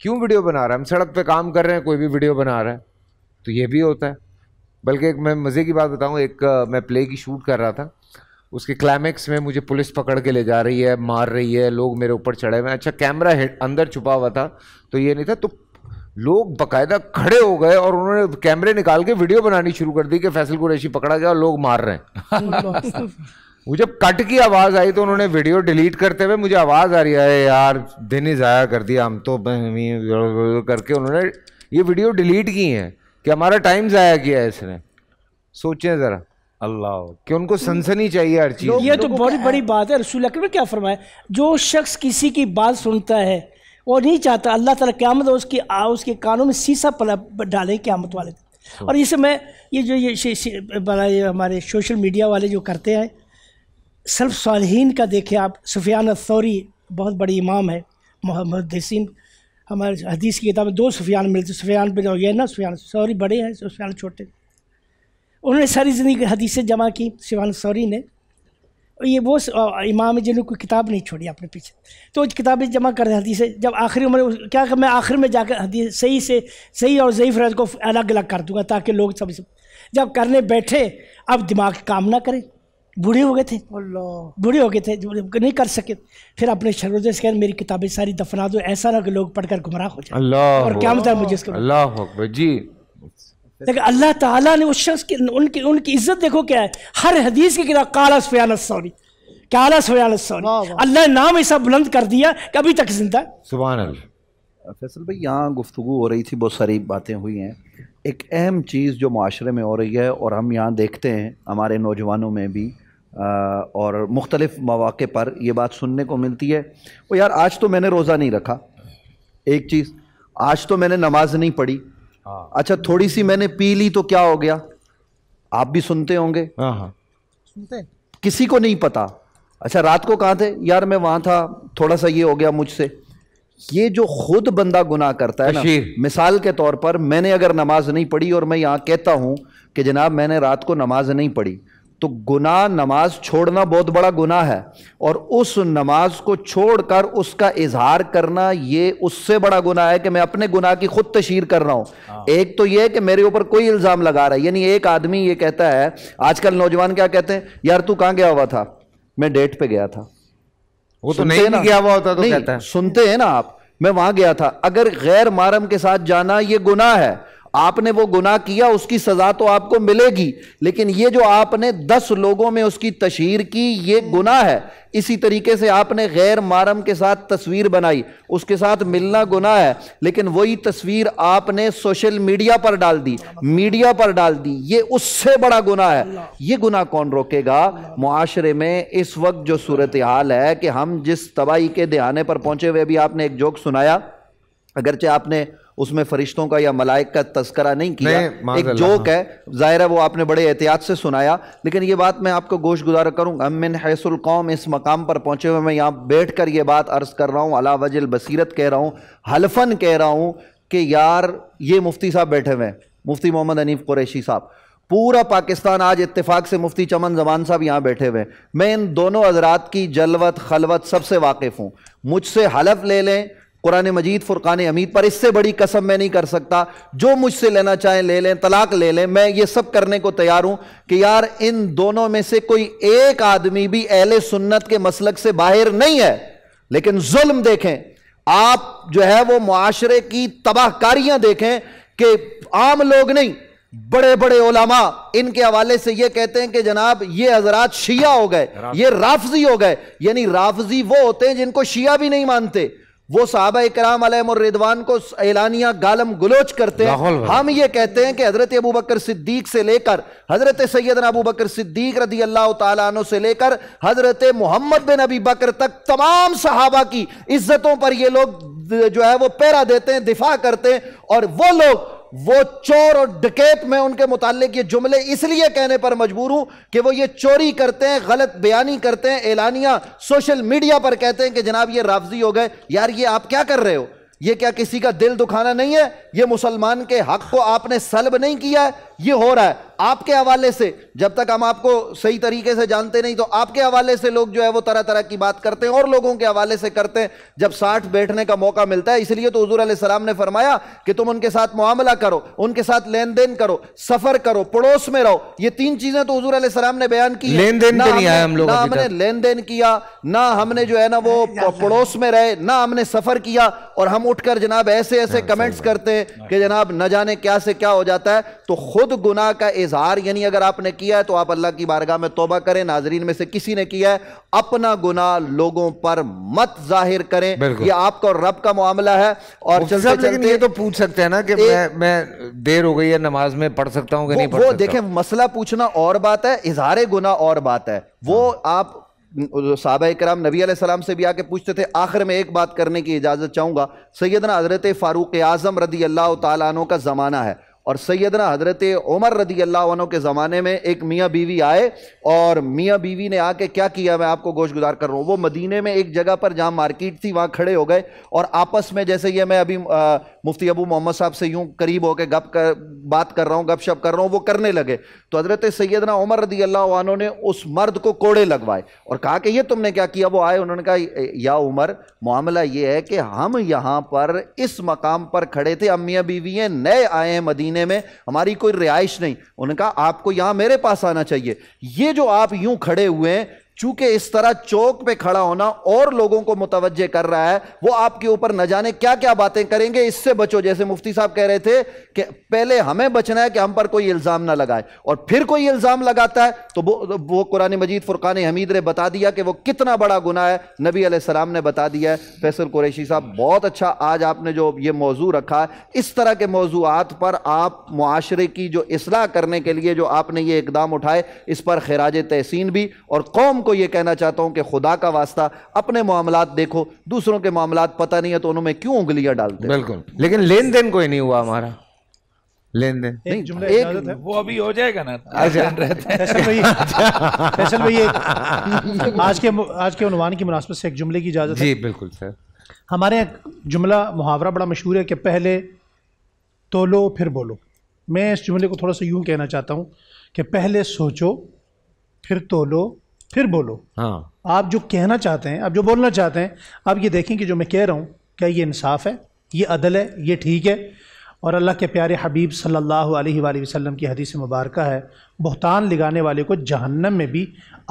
क्यों वीडियो बना रहा है हम सड़क पे काम कर रहे हैं कोई भी वीडियो बना रहा है तो ये भी होता है बल्कि एक मैं मज़े की बात बताऊँ एक मैं प्ले की शूट कर रहा था उसके क्लाइमैक्स में मुझे पुलिस पकड़ के ले जा रही है मार रही है लोग मेरे ऊपर चढ़े हुए हैं अच्छा कैमरा अंदर छुपा हुआ था तो ये नहीं था तो लोग बकायदा खड़े हो गए और उन्होंने कैमरे निकाल के वीडियो बनानी शुरू कर दी कि फैसल कुरैशी पकड़ा गया और लोग मार रहे हैं वो जब कट की आवाज़ आई तो उन्होंने वीडियो डिलीट करते हुए मुझे आवाज़ आ रही है यार दिन ही ज़ाया कर दिया हम तो करके उन्होंने ये वीडियो डिलीट की है कि हमारा टाइम ज़ाया किया है इसने सोचे ज़रा अल्लाह कि उनको सनसनी चाहिए हर चीज़ ये तो बहुत बड़ी बात है रसूल अकबर क्या फरमाया जो शख्स किसी की बात सुनता है वो नहीं चाहता अल्लाह तला क्यामत उसकी उसके कानों में सीसा पला डाले क्यामत वाले और इसे मैं ये जो ये, ये, ये हमारे सोशल मीडिया वाले जो करते हैं सल्फ सालहीन का देखें आप सुफियान सौरी बहुत बड़ी इमाम है मोहम्मद हसीन हमारे हदीस की किताब में दो सुफियान मिलते सुफियान ये ना सुफियान सौरी बड़े हैं सुफियान छोटे उन्होंने सारी ज़िंदगी हदीसें जमा की सुफियान सौरी ने ये वो इमाम है जिन्होंने कोई किताब नहीं छोड़ी अपने पीछे तो किताबें जमा कर हदीसें जब आखिरी उम्र क्या कर मैं आखिर में जाकर हदीस सही से सही और ज़यीफ़ रज को अलग अलग कर दूंगा ताकि लोग सब जब करने बैठे अब दिमाग काम ना करें बूढ़े हो गए थे बूढ़े हो गए थे नहीं कर सके फिर अपने शरोज से कह मेरी किताबें सारी दफना दो ऐसा ना कि लोग पढ़कर गुमराह हो जाए और क्या मतलब मुझे इसको जी लेकिन अल्लाह ताला ने उस शख्स की उनकी उनकी इज्जत देखो क्या है हर हदीस की किताब काला सफयान सॉरी काला सफयान सॉरी अल्लाह ने नाम ऐसा बुलंद कर दिया कि अभी तक जिंदा सुबह फैसल भाई यहाँ गुफ्तु हो रही थी बहुत सारी बातें हुई हैं एक अहम चीज़ जो माशरे में हो रही है और हम यहाँ देखते हैं हमारे नौजवानों में भी और मुख्तलिफ़ मौाक़े पर यह बात सुनने को मिलती है वो यार आज तो मैंने रोज़ा नहीं रखा एक चीज़ आज तो मैंने नमाज नहीं पढ़ी हाँ। अच्छा थोड़ी सी मैंने पी ली तो क्या हो गया आप भी सुनते होंगे हाँ, हाँ। सुनते किसी को नहीं पता अच्छा रात को कहाँ थे यार मैं वहाँ था थोड़ा सा ये हो गया मुझसे ये जो खुद बंदा गुनाह करता है ना मिसाल के तौर पर मैंने अगर नमाज नहीं पढ़ी और मैं यहाँ कहता हूँ कि जनाब मैंने रात को नमाज नहीं पढ़ी तो गुनाह नमाज छोड़ना बहुत बड़ा गुनाह है और उस नमाज को छोड़कर उसका इजहार करना ये उससे बड़ा गुनाह है कि मैं अपने गुनाह की खुद तशीर कर रहा हूँ हाँ। एक तो ये कि मेरे ऊपर कोई इल्ज़ाम लगा रहा है यानी एक आदमी ये कहता है आजकल नौजवान क्या कहते हैं यार तू कहाँ गया हुआ था मैं डेट पे गया था वो तो नहीं गया हुआ होता तो कहता है सुनते हैं ना आप मैं वहां गया था अगर गैर मारम के साथ जाना ये गुनाह है आपने वो गुनाह किया उसकी सज़ा तो आपको मिलेगी लेकिन ये जो आपने दस लोगों में उसकी तशहर की ये गुनाह है इसी तरीके से आपने गैर मारम के साथ तस्वीर बनाई उसके साथ मिलना गुनाह है लेकिन वही तस्वीर आपने सोशल मीडिया पर डाल दी मीडिया पर डाल दी ये उससे बड़ा गुनाह है ये गुनाह कौन रोकेगा मुआरे में इस वक्त जो सूरत हाल है कि हम जिस तबाही के दहाने पर पहुंचे हुए भी आपने एक जोक सुनाया अगरचे आपने उसमें फरिश्तों का या मलाइक का तस्करा नहीं किया नहीं, एक जोक है जाहिर है वो आपने बड़े एहतियात से सुनाया लेकिन ये बात मैं आपको गोश गुजारा करूँगा अमिन हैसुल कौम इस मकाम पर पहुँचे हुए मैं यहाँ बैठ कर ये बात अर्ज़ कर रहा हूँ अला वजल बसीरत कह रहा हूँ हलफन कह रहा हूँ कि यार ये मुफ्ती साहब बैठे हुए हैं मुफ्ती मोहम्मद अनीफ कुरैशी साहब पूरा पाकिस्तान आज इत्तेफाक से मुफ्ती चमन जमान साहब यहाँ बैठे हुए हैं मैं इन दोनों हजरात की जलवत खलवत सबसे वाकिफ़ हूँ मुझसे हलफ ले लें कुरान मजीद फुरकान अमीद पर इससे बड़ी कसम मैं नहीं कर सकता जो मुझसे लेना चाहें ले लें तलाक ले लें मैं ये सब करने को तैयार हूं कि यार इन दोनों में से कोई एक आदमी भी अहल सुन्नत के मसलक से बाहर नहीं है लेकिन जुल्म देखें आप जो है वो मुआरे की तबाहकारियां देखें कि आम लोग नहीं बड़े बड़े ओलामा इनके हवाले से ये कहते हैं कि जनाब ये हजरात शिया हो गए ये राफजी हो गए यानी राफजी वो होते हैं जिनको शिया भी नहीं मानते वो साहबा कराम और रिदवान को एलानिया गालम गुलोच करते हैं हम ये कहते हैं कि हजरत अबू बकर सिद्दीक से लेकर हजरत सैद अबू बकर सिद्दीक रदी अल्लाह तु से लेकर हजरत मोहम्मद बिन अबी बकर तक तमाम सहाबा की इज्जतों पर ये लोग जो है वो पैरा देते हैं दिफा करते हैं और वो लोग वो चोर और डकैत में उनके मुतालिक ये जुमले इसलिए कहने पर मजबूर हूं कि वो ये चोरी करते हैं गलत बयानी करते हैं ऐलानिया सोशल मीडिया पर कहते हैं कि जनाब ये राफजी हो गए यार ये आप क्या कर रहे हो ये क्या किसी का दिल दुखाना नहीं है ये मुसलमान के हक को आपने सलब नहीं किया है ये हो रहा है आपके हवाले से जब तक हम आपको सही तरीके से जानते नहीं तो आपके हवाले से लोग जो है वो तरह तरह की बात करते हैं और लोगों के हवाले से करते हैं जब साठ बैठने का मौका मिलता है इसलिए तो हजूर सलाम ने फरमाया कि तुम उनके साथ मामला करो उनके साथ लेन देन करो सफर करो पड़ोस में रहो ये तीन चीजें तो हजूर सलाम ने बयान की लेन देन ना हमने, हम लोग ना हमने लेन देन किया ना हमने जो है ना वो पड़ोस में रहे ना हमने सफर किया और हम उठकर जनाब ऐसे ऐसे कमेंट्स करते हैं कि जनाब न जाने क्या से क्या हो जाता है तो खुद गुना का इजहार यानी अगर आपने किया है तो आप अल्लाह की बारगाह में तोबा करें नाजरीन में से किसी ने किया है अपना गुना लोगों पर मत जाहिर करें ये आपका और रब का मामला है और चलते चलते ये तो पूछ सकते हैं ना कि मैं मैं देर हो गई है नमाज में पढ़ सकता हूँ वो, देखें मसला पूछना और बात है इजहार गुना और बात है वो हाँ। आप साहब कराम नबी सलाम से भी आके पूछते थे आखिर में एक बात करने की इजाज़त चाहूंगा सैदना हज़रत फ़ारूक आज़म रदी अल्लाह तु का ज़माना है और सैदना हज़रत उमर रदी अल्लाह के ज़माने में एक मियाँ बीवी आए और मियाँ बीवी ने आके क्या किया मैं आपको गोश गुजार कर रहा हूँ वो मदीने में एक जगह पर जहाँ मार्केट थी वहाँ खड़े हो गए और आपस में जैसे ये मैं अभी मुफ्ती अबू मोहम्मद साहब से यूं करीब होकर गप कर बात कर रहा हूँ गप शप कर रहा हूँ वो करने लगे तो हजरत सैदना उमर रदी अल्लाह ने उस मर्द को कोड़े लगवाए और कहा कि ये तुमने क्या किया वो आए उन्होंने कहा या उमर मामला ये है कि हम यहाँ पर इस मकाम पर खड़े थे बीवी हैं नए आए हैं मदीने में हमारी कोई रिहाइश नहीं उन्होंने कहा आपको यहाँ मेरे पास आना चाहिए ये जो आप यूँ खड़े हुए हैं चूंकि इस तरह चौक पे खड़ा होना और लोगों को मुतवजह कर रहा है वो आपके ऊपर न जाने क्या क्या बातें करेंगे इससे बचो जैसे मुफ्ती साहब कह रहे थे कि पहले हमें बचना है कि हम पर कोई इल्ज़ाम ना लगाए और फिर कोई इल्ज़ाम लगाता है तो वो वो कुरान मजीद फ़ुरक़ान हमीद ने बता दिया कि वो कितना बड़ा गुना है नबी आसमाम ने बता दिया है फैसल कुरैशी साहब बहुत अच्छा आज आपने जो ये मौजू रखा है इस तरह के मौजूद पर आप माशरे की जो असलाह करने के लिए जो आपने ये इकदाम उठाए इस पर खराज तहसीन भी और कौम उनको ये कहना चाहता हूँ कि खुदा का वास्ता अपने मामला देखो दूसरों के मामला पता नहीं है तो उनमें क्यों उंगलियां डालते बिल्कुल लेकिन लेन देन कोई नहीं हुआ हमारा लेन देन एक जुमला वो अभी हो जाएगा ना अच्छा। रहते फैसल भाई आज के आज के उनवान की मुनासबत से एक जुमले की इजाज़त जी बिल्कुल सर हमारे यहाँ जुमला मुहावरा बड़ा मशहूर है कि पहले तो लो फिर बोलो मैं इस जुमले को थोड़ा सा यूं कहना चाहता हूँ कि पहले सोचो फिर तोलो फिर बोलो हाँ आप जो कहना चाहते हैं आप जो बोलना चाहते हैं आप ये देखें कि जो मैं कह रहा हूँ क्या ये इंसाफ है ये अदल है ये ठीक है और अल्लाह के प्यारे हबीब सल्लल्लाहु अलैहि वसल्लम की हदीस मुबारक है बहतान लगाने वाले को जहन्नम में भी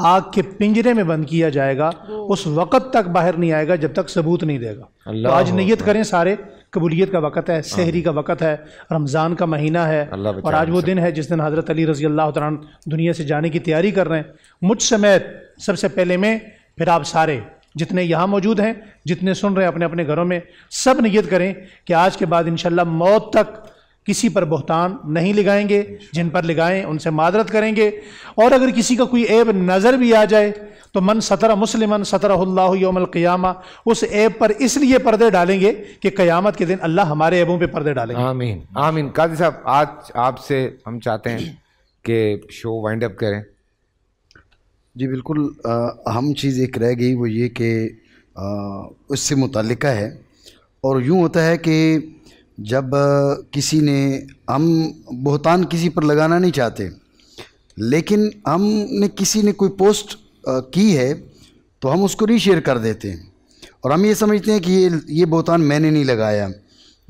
आग के पिंजरे में बंद किया जाएगा उस वक़्त तक बाहर नहीं आएगा जब तक सबूत नहीं देगा तो आज नीयत करें सारे कबूलियत का वक़्त है शहरी का वक़्त है रमज़ान का महीना है और आज वो दिन है जिस दिन हज़रत अली रज़ी अल्लाह तन दुनिया से जाने की तैयारी कर रहे हैं मुझ समेत सबसे पहले मैं फिर आप सारे जितने यहाँ मौजूद हैं जितने सुन रहे हैं अपने अपने घरों में सब नीयत करें कि आज के बाद इन मौत तक किसी पर बहतान नहीं लगाएंगे जिन पर लगाएं उनसे मादरत करेंगे और अगर किसी का कोई ऐब नज़र भी आ जाए तो मन सतरा मुसलमन सतरल्ला यौमलक़ियामा उस ऐब पर इसलिए पर्दे डालेंगे कि क़्यामत के दिन अल्लाह हमारे ऐबों पे पर्दे डालेंगे आमीन आमीन काजी साहब आज आपसे हम चाहते हैं कि शो वाइंड अप करें जी बिल्कुल अहम चीज़ एक रह गई वो ये कि उससे मुतल है और यूँ होता है कि जब किसी ने हम बहुतान किसी पर लगाना नहीं चाहते लेकिन हमने किसी ने कोई पोस्ट की है तो हम उसको रीशेयर कर देते हैं और हम ये समझते हैं कि ये ये बहुतान मैंने नहीं लगाया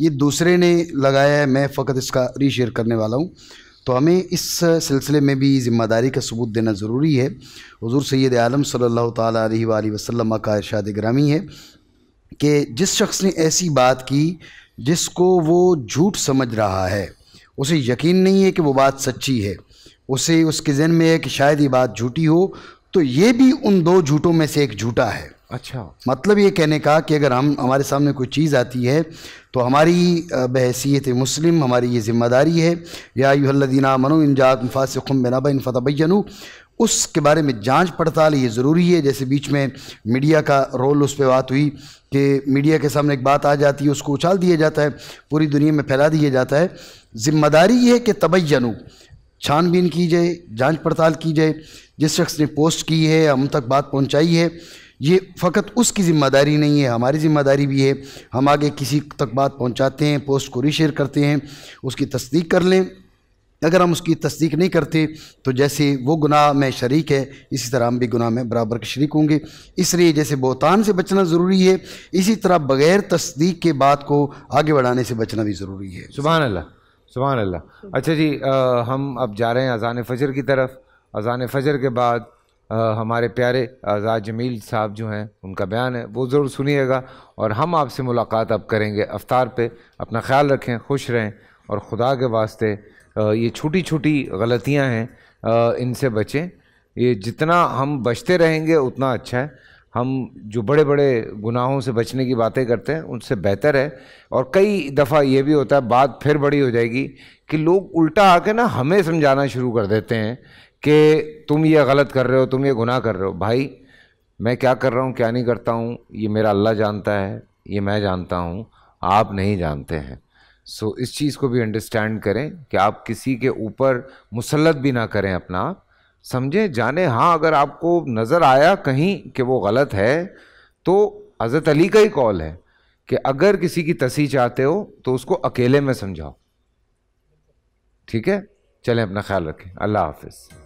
ये दूसरे ने लगाया है मैं फ़कत इसका रीशेयर करने वाला हूँ तो हमें इस सिलसिले में भी ज़िम्मेदारी का सबूत देना ज़रूरी है हजूर सैद आलम सल्ला तसल्मा का इरशाद ग्रामी है कि जिस शख्स ने ऐसी बात की जिसको वो झूठ समझ रहा है उसे यकीन नहीं है कि वो बात सच्ची है उसे उसके जहन में है कि शायद ये बात झूठी हो तो ये भी उन दो झूठों में से एक झूठा है अच्छा मतलब ये कहने का कि अगर हम हमारे सामने कोई चीज़ आती है तो हमारी बहसीत मुस्लिम हमारी ये जिम्मेदारी है या यूहल्लदीना मनो इनजात मुफासम बेनाबा इन फ़तबैनु उसके बारे में जांच पड़ताल ये ज़रूरी है जैसे बीच में मीडिया का रोल उस पर बात हुई कि मीडिया के सामने एक बात आ जाती है उसको उछाल दिया जाता है पूरी दुनिया में फैला दिया जाता है ज़िम्मेदारी ये है कि तबैनु छानबीन की जाए जांच पड़ताल की जाए जिस शख्स ने पोस्ट की है हम तक बात पहुंचाई है ये फ़कत उसकी ज़िम्मेदारी नहीं है हमारी ज़िम्मेदारी भी है हम आगे किसी तक बात पहुंचाते हैं पोस्ट को रीशेयर करते हैं उसकी तस्दीक कर लें अगर हम उसकी तस्दीक नहीं करते तो जैसे वो गुनाह में शरीक है इसी तरह हम भी गुनाह में बराबर के शरीक होंगे इसलिए जैसे बोहतान से बचना ज़रूरी है इसी तरह बग़ैर तस्दीक के बात को आगे बढ़ाने से बचना भी ज़रूरी है सुबह अल्लाह सुबह अल्लाह अच्छा जी आ, हम अब जा रहे हैं अजान फ़जर की तरफ अजान फ़जर के बाद आ, हमारे प्यारे आज़ाद जमील साहब जो हैं उनका बयान है वो ज़रूर सुनिएगा और हम आपसे मुलाकात अब करेंगे अवतार पर अपना ख्याल रखें खुश रहें और खुदा के वास्ते ये छोटी छोटी गलतियां हैं इनसे बचें ये जितना हम बचते रहेंगे उतना अच्छा है हम जो बड़े बड़े गुनाहों से बचने की बातें करते हैं उनसे बेहतर है और कई दफ़ा ये भी होता है बात फिर बड़ी हो जाएगी कि लोग उल्टा आके ना हमें समझाना शुरू कर देते हैं कि तुम ये गलत कर रहे हो तुम ये गुनाह कर रहे हो भाई मैं क्या कर रहा हूँ क्या नहीं करता हूँ ये मेरा अल्लाह जानता है ये मैं जानता हूँ आप नहीं जानते हैं सो so, इस चीज़ को भी अंडरस्टैंड करें कि आप किसी के ऊपर मुसलत भी ना करें अपना आप समझें जाने हाँ अगर आपको नज़र आया कहीं कि वो गलत है तो हज़रत अली का ही कॉल है कि अगर किसी की तसी चाहते हो तो उसको अकेले में समझाओ ठीक है चलें अपना ख्याल रखें अल्लाह हाफिज़